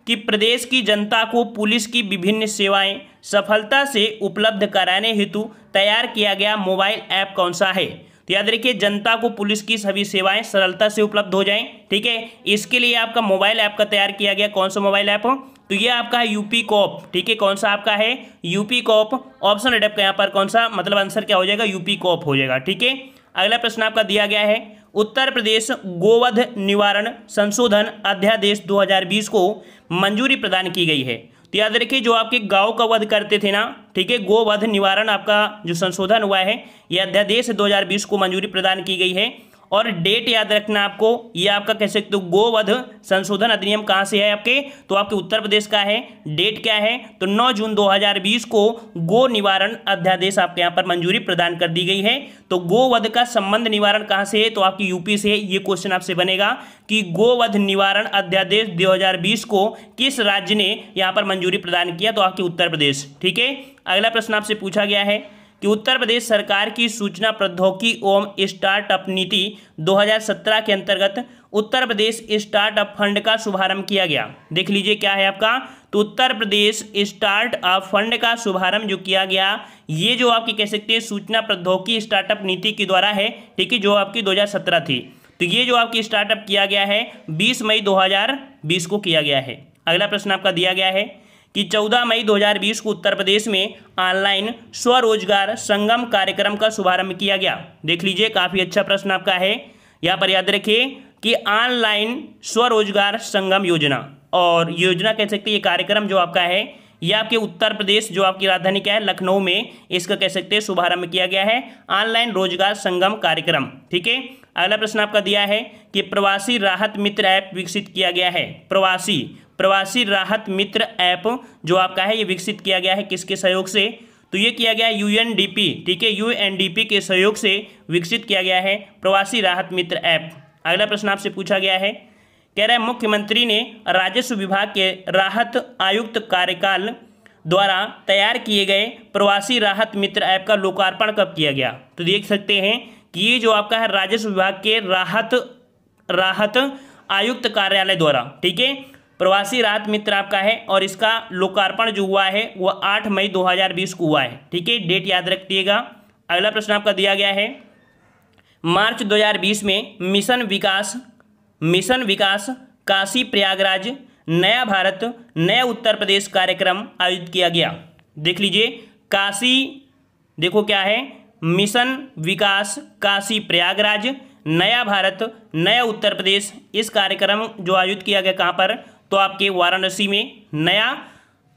कि प्रदेश की जनता को पुलिस की विभिन्न सेवाएं सफलता से उपलब्ध कराने हेतु तैयार किया गया मोबाइल ऐप कौन सा है तो याद रखिए जनता को पुलिस की सभी सेवाएं सरलता से उपलब्ध हो जाएं ठीक है इसके लिए आपका मोबाइल ऐप का तैयार किया गया कौन सा मोबाइल ऐप हो तो ये आपका है यूपी कॉप ठीक है कौन सा आपका है यूपी कॉप ऑप्शन एडप का यहाँ पर कौन सा मतलब आंसर क्या हो जाएगा यूपी कॉप हो जाएगा ठीक है अगला प्रश्न आपका दिया गया है उत्तर प्रदेश गोवध निवारण संशोधन अध्यादेश 2020 को मंजूरी प्रदान की गई है तो याद रखिए जो आपके गांव का वध करते थे ना ठीक है गोवध निवारण आपका जो संशोधन हुआ है यह अध्यादेश 2020 को मंजूरी प्रदान की गई है और डेट याद रखना आपको ये आपका कह सकते हो तो गोवध संशोधन अधिनियम कहाँ से है आपके तो आपके उत्तर प्रदेश का है डेट क्या है तो 9 जून 2020 को गो निवारण अध्यादेश आपके यहाँ पर मंजूरी प्रदान कर दी गई है तो गोवध का संबंध निवारण कहाँ से है तो आपकी यूपी से ये क्वेश्चन आपसे बनेगा कि गोवध निवारण अध्यादेश दो को किस राज्य ने यहाँ पर मंजूरी प्रदान किया तो आपके उत्तर प्रदेश ठीक है अगला प्रश्न आपसे पूछा गया है कि उत्तर प्रदेश सरकार की सूचना प्रौद्योगिकी ओम स्टार्टअप नीति 2017 के अंतर्गत उत्तर प्रदेश स्टार्टअप फंड का शुभारंभ किया गया देख लीजिए क्या है आपका तो उत्तर प्रदेश स्टार्टअप फंड का शुभारंभ जो किया गया ये जो आपकी कह सकते हैं सूचना प्रौद्योगिकी स्टार्टअप नीति के द्वारा है ठीक है जो आपकी 2017 थी तो ये जो आपकी स्टार्टअप किया गया है 20 मई 2020 को किया गया है अगला प्रश्न आपका दिया गया है कि 14 मई 2020 को उत्तर प्रदेश में ऑनलाइन स्वरोजगार संगम कार्यक्रम का शुभारंभ किया गया देख लीजिए काफ़ी अच्छा प्रश्न आपका है यहाँ पर याद रखिए कि ऑनलाइन स्वरोजगार संगम योजना और योजना कह सकते ये कार्यक्रम जो आपका है यह आपके उत्तर प्रदेश जो आपकी राजधानी क्या है लखनऊ में इसका कह सकते हैं शुभारंभ किया गया है ऑनलाइन रोजगार संगम कार्यक्रम ठीक है अगला प्रश्न आपका दिया है कि प्रवासी राहत मित्र ऐप विकसित किया गया है प्रवासी प्रवासी राहत मित्र ऐप जो आपका है ये विकसित किया गया है किसके सहयोग से तो ये किया गया है पी ठीक है पी के सहयोग से विकसित किया गया है प्रवासी राहत मित्र ऐप अगला प्रश्न आपसे पूछा गया है कह रहा है मुख्यमंत्री ने राजस्व विभाग के राहत आयुक्त कार्यकाल द्वारा तैयार किए गए प्रवासी राहत मित्र ऐप का लोकार्पण कब किया गया तो देख सकते हैं कि ये जो आपका है राजस्व विभाग के राहत राहत आयुक्त कार्यालय द्वारा ठीक है प्रवासी राहत मित्र आपका है और इसका लोकार्पण जो हुआ है वह आठ मई 2020 को हुआ है ठीक है डेट याद रखिएगा अगला प्रश्न आपका दिया गया है मार्च 2020 में मिशन विकास मिशन विकास काशी प्रयागराज नया भारत नया उत्तर प्रदेश कार्यक्रम आयोजित किया गया देख लीजिए काशी देखो क्या है मिशन विकास काशी प्रयागराज नया भारत नया उत्तर प्रदेश इस कार्यक्रम जो आयोजित किया गया कहाँ पर तो आपके वाराणसी में नया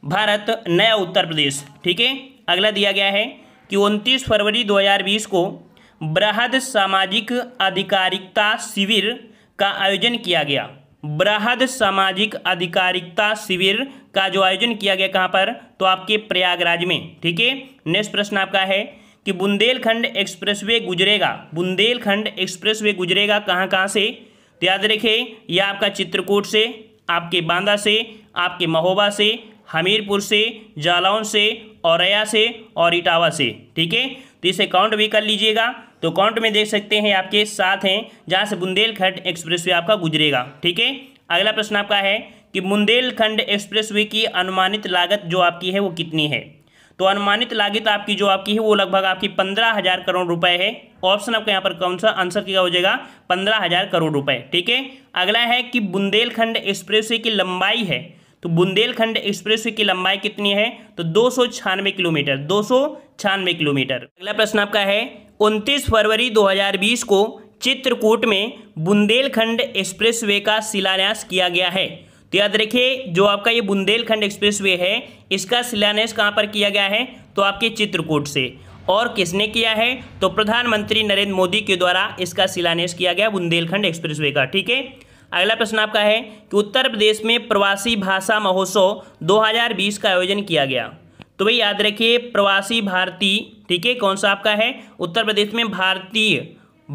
भारत नया उत्तर प्रदेश ठीक है अगला दिया गया है कि उनतीस फरवरी 2020 को बृहद सामाजिक आधिकारिकता शिविर का आयोजन किया गया बृहद सामाजिक आधिकारिकता शिविर का जो आयोजन किया गया कहाँ पर तो आपके प्रयागराज में ठीक है नेक्स्ट प्रश्न आपका है कि बुंदेलखंड एक्सप्रेसवे गुजरेगा बुंदेलखंड एक्सप्रेसवे गुजरेगा कहाँ कहाँ से तो याद रखिए यह आपका चित्रकूट से आपके बांदा से आपके महोबा से हमीरपुर से जालौन से औरया से और इटावा से ठीक है तो इसे काउंट भी कर लीजिएगा तो काउंट में देख सकते हैं आपके साथ हैं जहाँ से बुंदेलखंड वे आपका गुजरेगा ठीक है अगला प्रश्न आपका है कि बुंदेलखंड वे की अनुमानित लागत जो आपकी है वो कितनी है तो अनुमानित लागत आपकी जो आपकी है वो लगभग आपकी पंद्रह हज़ार करोड़ रुपए है ऑप्शन आपका यहाँ पर कौन सा आंसर क्या हो जाएगा पंद्रह हज़ार करोड़ रुपए ठीक है अगला है कि बुंदेलखंड एक्सप्रेस की लंबाई है तो बुंदेलखंड एक्सप्रेस की लंबाई कितनी है तो दो किलोमीटर दो किलोमीटर अगला प्रश्न आपका है उनतीस फरवरी दो को चित्रकूट में बुंदेलखंड एक्सप्रेसवे का शिलान्यास किया गया है तो याद रखिए जो आपका ये बुंदेलखंड एक्सप्रेसवे है इसका शिलान्यास कहाँ पर किया गया है तो आपके चित्रकूट से और किसने किया है तो प्रधानमंत्री नरेंद्र मोदी के द्वारा इसका शिलान्यास किया गया बुंदेलखंड एक्सप्रेसवे का ठीक है अगला प्रश्न आपका है कि उत्तर प्रदेश में प्रवासी भाषा महोत्सव 2020 का आयोजन किया गया तो भाई याद रखिए प्रवासी भारतीय ठीक है कौन सा आपका है उत्तर प्रदेश में भारतीय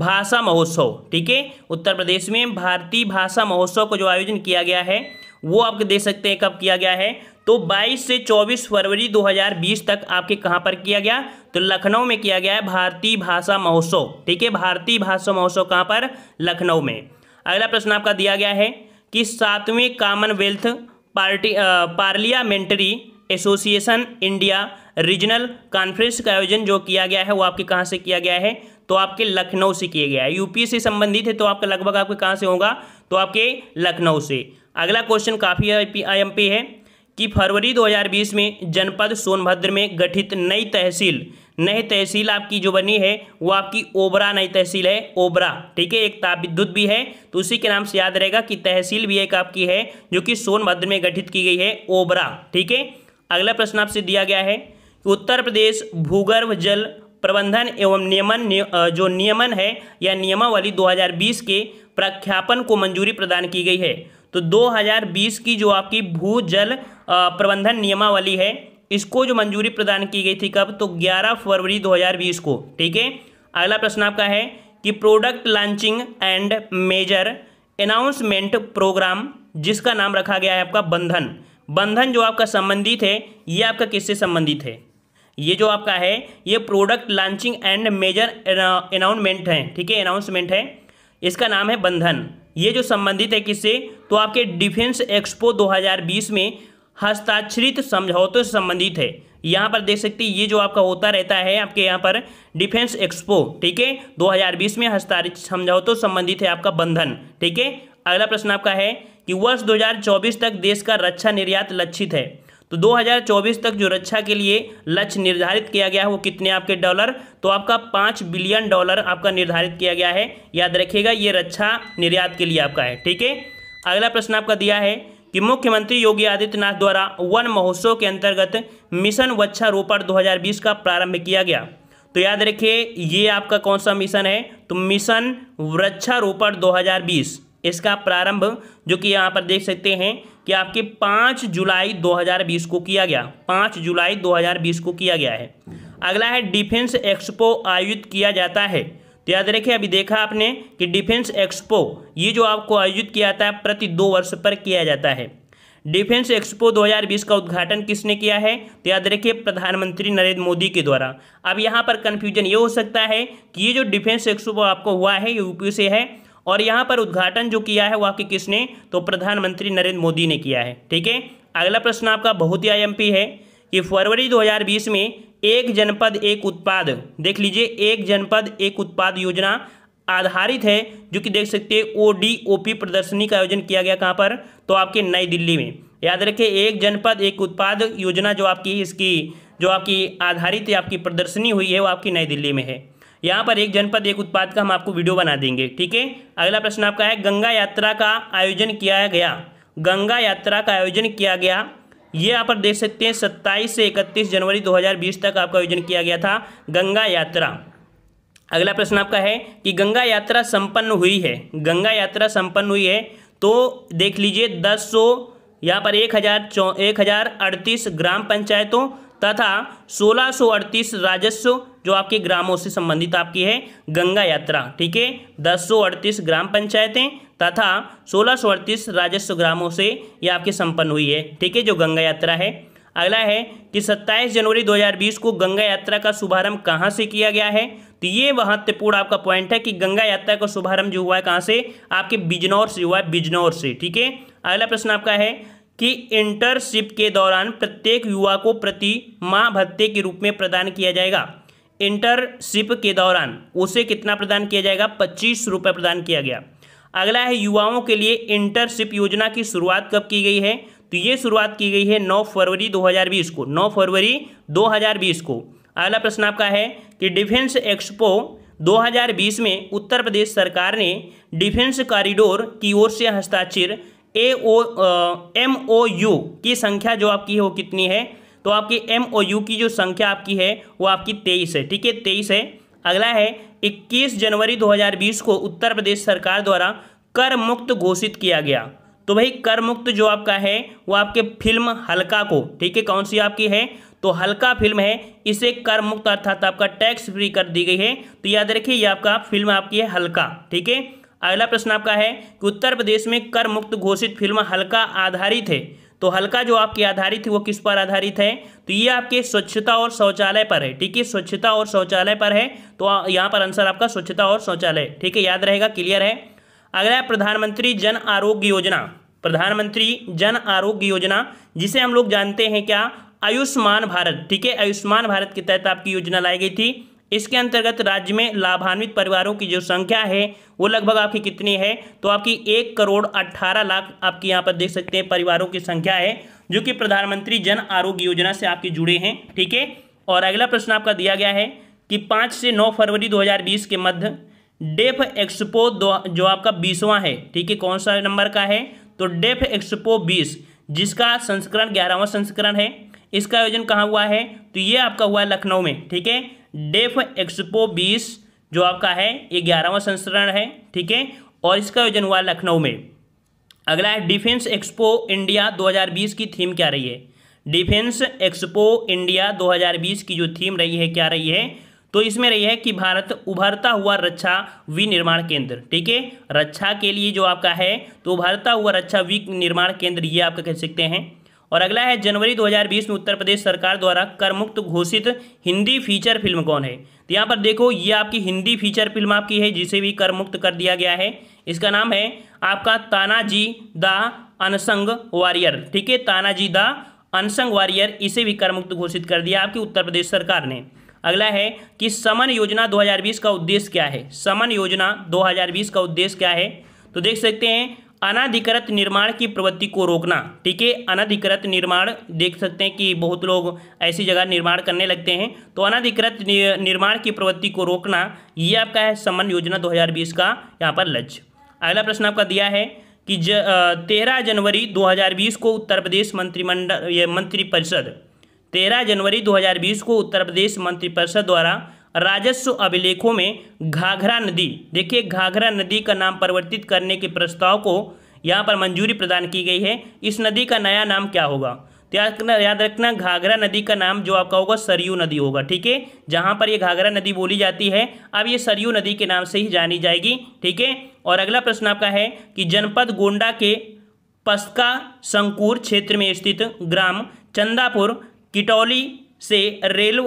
भाषा महोत्सव ठीक है उत्तर प्रदेश में भारतीय भाषा महोत्सव को जो आयोजन किया गया है वो आप देख सकते हैं कब किया गया है तो 22 से 24 फरवरी 2020 तक आपके कहां पर किया गया तो लखनऊ में किया गया है भारतीय भाषा महोत्सव ठीक है भारतीय भाषा महोत्सव कहां पर लखनऊ में अगला प्रश्न आपका दिया गया है कि सातवें commonwealth party parliamentary association India regional conference का आयोजन जो किया गया है वो आपके कहाँ से किया गया है तो आपके लखनऊ से किया गया है यूपी से संबंधित है तो आपका लगभग आपके कहाँ से होगा तो आपके लखनऊ से अगला क्वेश्चन काफ़ी आईएमपी है कि फरवरी 2020 में जनपद सोनभद्र में गठित नई तहसील नई तहसील आपकी जो बनी है वो आपकी ओबरा नई तहसील है ओबरा ठीक है एक ताप विद्युत भी है तो उसी के नाम से याद रहेगा कि तहसील भी एक आपकी है जो कि सोनभद्र में गठित की गई है ओबरा ठीक है अगला प्रश्न आपसे दिया गया है उत्तर प्रदेश भूगर्भ जल प्रबंधन एवं नियमन जो नियमन है या नियमावली 2020 के प्रख्यापन को मंजूरी प्रदान की गई है तो 2020 की जो आपकी भू जल प्रबंधन नियमावली है इसको जो मंजूरी प्रदान की गई थी कब तो 11 फरवरी 2020 को ठीक है अगला प्रश्न आपका है कि product launching and major announcement programme जिसका नाम रखा गया है आपका बंधन बंधन जो आपका संबंधित है ये आपका किससे संबंधित है ये जो आपका है ये product launching and major announcement है ठीक है अनाउंसमेंट है इसका नाम है बंधन ये जो संबंधित है किससे तो आपके डिफेंस एक्सपो 2020 में हस्ताक्षरित समझौतों से संबंधित है यहाँ पर देख सकते हैं ये जो आपका होता रहता है आपके यहाँ पर डिफेंस एक्सपो ठीक है 2020 में हस्ताक्षरित समझौतों संबंधित है आपका बंधन ठीक है अगला प्रश्न आपका है कि वर्ष 2024 तक देश का रक्षा निर्यात लक्षित है तो 2024 तक जो रक्षा के लिए लक्ष्य निर्धारित किया गया है वो कितने आपके डॉलर तो आपका पाँच बिलियन डॉलर आपका निर्धारित किया गया है याद रखिएगा ये रक्षा निर्यात के लिए आपका है ठीक है अगला प्रश्न आपका दिया है कि मुख्यमंत्री योगी आदित्यनाथ द्वारा वन महोत्सव के अंतर्गत मिशन वृक्षारोपण 2020 का प्रारंभ किया गया तो याद रखिए ये आपका कौन सा मिशन है तो मिशन वृक्षारोपण 2020 इसका प्रारंभ जो कि यहाँ पर देख सकते हैं कि आपके पाँच जुलाई 2020 को किया गया पाँच जुलाई 2020 को किया गया है अगला है डिफेंस एक्सपो आयोजित किया जाता है तो याद रखिए अभी देखा आपने कि डिफेंस एक्सपो ये जो आपको आयोजित किया जाता है प्रति दो वर्ष पर किया जाता है डिफेंस एक्सपो 2020 का उद्घाटन किसने किया है तो याद रखिए प्रधानमंत्री नरेंद्र मोदी के द्वारा अब यहाँ पर कन्फ्यूजन ये हो सकता है कि ये जो डिफेंस एक्सपो आपको हुआ है ये यूपी से है और यहाँ पर उद्घाटन जो किया है वो कि किसने तो प्रधानमंत्री नरेंद्र मोदी ने किया है ठीक है अगला प्रश्न आपका बहुत ही आई है कि फरवरी 2020 में एक जनपद एक उत्पाद देख लीजिए एक जनपद एक उत्पाद योजना आधारित है जो कि देख सकते हैं ओडीओपी प्रदर्शनी का आयोजन किया गया कहाँ पर तो आपके नई दिल्ली में याद रखिए एक जनपद एक उत्पाद योजना जो आपकी इसकी जो आपकी आधारित आपकी प्रदर्शनी हुई है वो आपकी नई दिल्ली में है यहाँ पर एक जनपद एक उत्पाद का हम आपको वीडियो बना देंगे ठीक है अगला प्रश्न आपका है गंगा यात्रा का आयोजन किया गया गंगा यात्रा का आयोजन किया गया ये आप देख सकते हैं सत्ताईस से इकतीस जनवरी 2020 तक आपका आयोजन किया गया था गंगा यात्रा अगला प्रश्न आपका है कि गंगा यात्रा संपन्न हुई है गंगा यात्रा संपन्न हुई है तो देख लीजिए दस सौ यहाँ पर एक हज़ार चौ एक हज़ार अड़तीस ग्राम पंचायतों तथा 1638 राजस्व जो आपके ग्रामों से संबंधित आपकी है गंगा यात्रा ठीक है दस ग्राम पंचायतें तथा 1638 राजस्व ग्रामों से ये आपकी संपन्न हुई है ठीक है जो गंगा यात्रा है अगला है कि 27 जनवरी 2020 को गंगा यात्रा का शुभारंभ कहाँ से किया गया है तो ये महत्वपूर्ण आपका पॉइंट है कि गंगा यात्रा का शुभारंभ जो हुआ है कहाँ से आपके बिजनौर से हुआ है बिजनौर से ठीक है अगला प्रश्न आपका है कि इंटर्नशिप के दौरान प्रत्येक युवा को प्रति माह भत्ते के रूप में प्रदान किया जाएगा इंटर्नशिप के दौरान उसे कितना प्रदान किया जाएगा पच्चीस रुपये प्रदान किया गया अगला है युवाओं के लिए इंटर्नशिप योजना की शुरुआत कब की गई है तो ये शुरुआत की गई है 9 फरवरी 2020 को 9 फरवरी 2020 को अगला प्रश्न आपका है कि डिफेंस एक्सपो 2020 में उत्तर प्रदेश सरकार ने डिफेंस कॉरिडोर की ओर से हस्ताक्षर ए ओ एम ओ यू की संख्या जो आपकी है वो कितनी है तो आपकी एम ओ यू की जो संख्या आपकी है वो आपकी तेईस है ठीक है तेईस है अगला है इक्कीस जनवरी दो हजार बीस को उत्तर प्रदेश सरकार द्वारा कर मुक्त घोषित किया गया तो भाई कर मुक्त जो आपका है वो आपके फिल्म हल्का को ठीक है कौन सी आपकी है तो हल्का फिल्म है इसे कर मुक्त अर्थात आपका टैक्स फ्री कर दी गई है तो याद रखिए ये आपका फिल्म आपकी है हल्का ठीक है अगला प्रश्न आपका है कि उत्तर प्रदेश में कर मुक्त घोषित फिल्म हल्का आधारित है तो हल्का जो आपकी आधारित है वो किस पर आधारित है तो ये आपके स्वच्छता और शौचालय पर है ठीक है स्वच्छता और शौचालय पर है तो यहाँ पर आंसर आपका स्वच्छता और शौचालय ठीक है याद रहेगा क्लियर है अगला प्रधानमंत्री जन आरोग्य योजना प्रधानमंत्री जन आरोग्य योजना जिसे हम लोग जानते हैं क्या आयुष्मान भारत ठीक है आयुष्मान भारत के तहत आपकी योजना लाई गई थी इसके अंतर्गत राज्य में लाभान्वित परिवारों की जो संख्या है वो लगभग आपकी कितनी है तो आपकी एक करोड़ अट्ठारह लाख आपकी यहाँ पर देख सकते हैं परिवारों की संख्या है जो कि प्रधानमंत्री जन आरोग्य योजना से आपके जुड़े हैं ठीक है और अगला प्रश्न आपका दिया गया है कि पाँच से नौ फरवरी 2020 के मध्य डेफ एक्सपो दो जो आपका बीसवां है ठीक है कौन सा नंबर का है तो डेफ एक्सपो बीस जिसका संस्करण ग्यारहवां संस्करण है इसका आयोजन कहाँ हुआ है तो ये आपका हुआ है लखनऊ में ठीक है डेफ एक्सपो बीस जो आपका है ये ग्यारहवा संस्करण है ठीक है और इसका आयोजन हुआ लखनऊ में अगला है डिफेंस एक्सपो इंडिया 2020 की थीम क्या रही है डिफेंस एक्सपो इंडिया 2020 की जो थीम रही है क्या रही है तो इसमें रही है कि भारत उभरता हुआ रक्षा विनिर्माण केंद्र ठीक है रक्षा के लिए जो आपका है तो उभरता हुआ रक्षा विनिर्माण केंद्र ये आपका कह सकते हैं और अगला है जनवरी 2020 में उत्तर प्रदेश सरकार द्वारा कर मुक्त घोषित हिंदी फीचर फिल्म कौन है तो यहाँ पर देखो ये आपकी हिंदी फीचर फिल्म आपकी है जिसे भी कर मुक्त कर दिया गया है इसका नाम है आपका तानाजी द अनसंग वॉरियर ठीक है तानाजी द अनसंग वॉरियर इसे भी कर मुक्त घोषित कर दिया आपकी उत्तर प्रदेश सरकार ने अगला है कि समन योजना 2020 का उद्देश्य क्या है समन योजना 2020 का उद्देश्य क्या है तो देख सकते हैं अनाधिकृत निर्माण की प्रवृत्ति को रोकना ठीक है अनाधिकृत निर्माण देख सकते हैं कि बहुत लोग ऐसी जगह निर्माण करने लगते हैं तो अनाधिकृत निर्माण की प्रवृत्ति को रोकना ये आपका है सम्मान योजना 2020 का यहाँ पर लक्ष्य अगला प्रश्न आपका दिया है कि ज तेरह जनवरी 2020 को उत्तर प्रदेश मंत्रिमंडल मंत्रिपरिषद तेरह जनवरी दो को उत्तर प्रदेश मंत्रिपरिषद द्वारा राजस्व अभिलेखों में घाघरा नदी देखिए घाघरा नदी का नाम परिवर्तित करने के प्रस्ताव को यहाँ पर मंजूरी प्रदान की गई है इस नदी का नया नाम क्या होगा तो याद रखना घाघरा नदी का नाम जो आपका होगा सरयू नदी होगा ठीक है जहाँ पर ये घाघरा नदी बोली जाती है अब ये सरयू नदी के नाम से ही जानी जाएगी ठीक है और अगला प्रश्न आपका है कि जनपद गोंडा के पस्का संकूर क्षेत्र में स्थित ग्राम चंदापुर किटौली से रेल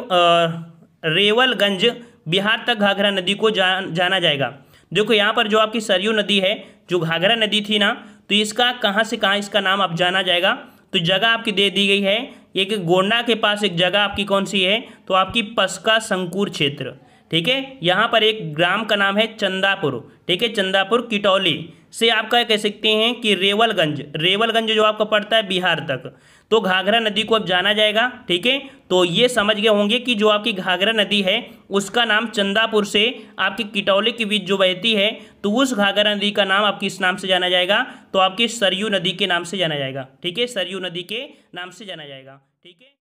रेवलगंज बिहार तक घाघरा नदी को जा, जाना जाएगा देखो यहाँ पर जो आपकी सरयू नदी है जो घाघरा नदी थी ना तो इसका कहाँ से कहाँ इसका नाम आप जाना जाएगा तो जगह आपकी दे दी गई है एक गोंडा के पास एक जगह आपकी कौन सी है तो आपकी पसका संकूर क्षेत्र ठीक है यहाँ पर एक ग्राम का नाम है चंदापुर ठीक है चंदापुर किटौली से आपका कह सकते हैं कि रेवलगंज रेवलगंज जो आपका पड़ता है बिहार तक तो घाघरा नदी को अब जाना जाएगा ठीक है तो ये समझ गए होंगे कि जो आपकी घाघरा नदी है उसका नाम चंदापुर से आपकी किटौले के बीच जो बहती है तो उस घाघरा नदी का नाम आपकी इस नाम से जाना जाएगा तो आपकी सरयू नदी के नाम से जाना जाएगा ठीक है सरयू नदी के नाम से जाना जाएगा ठीक है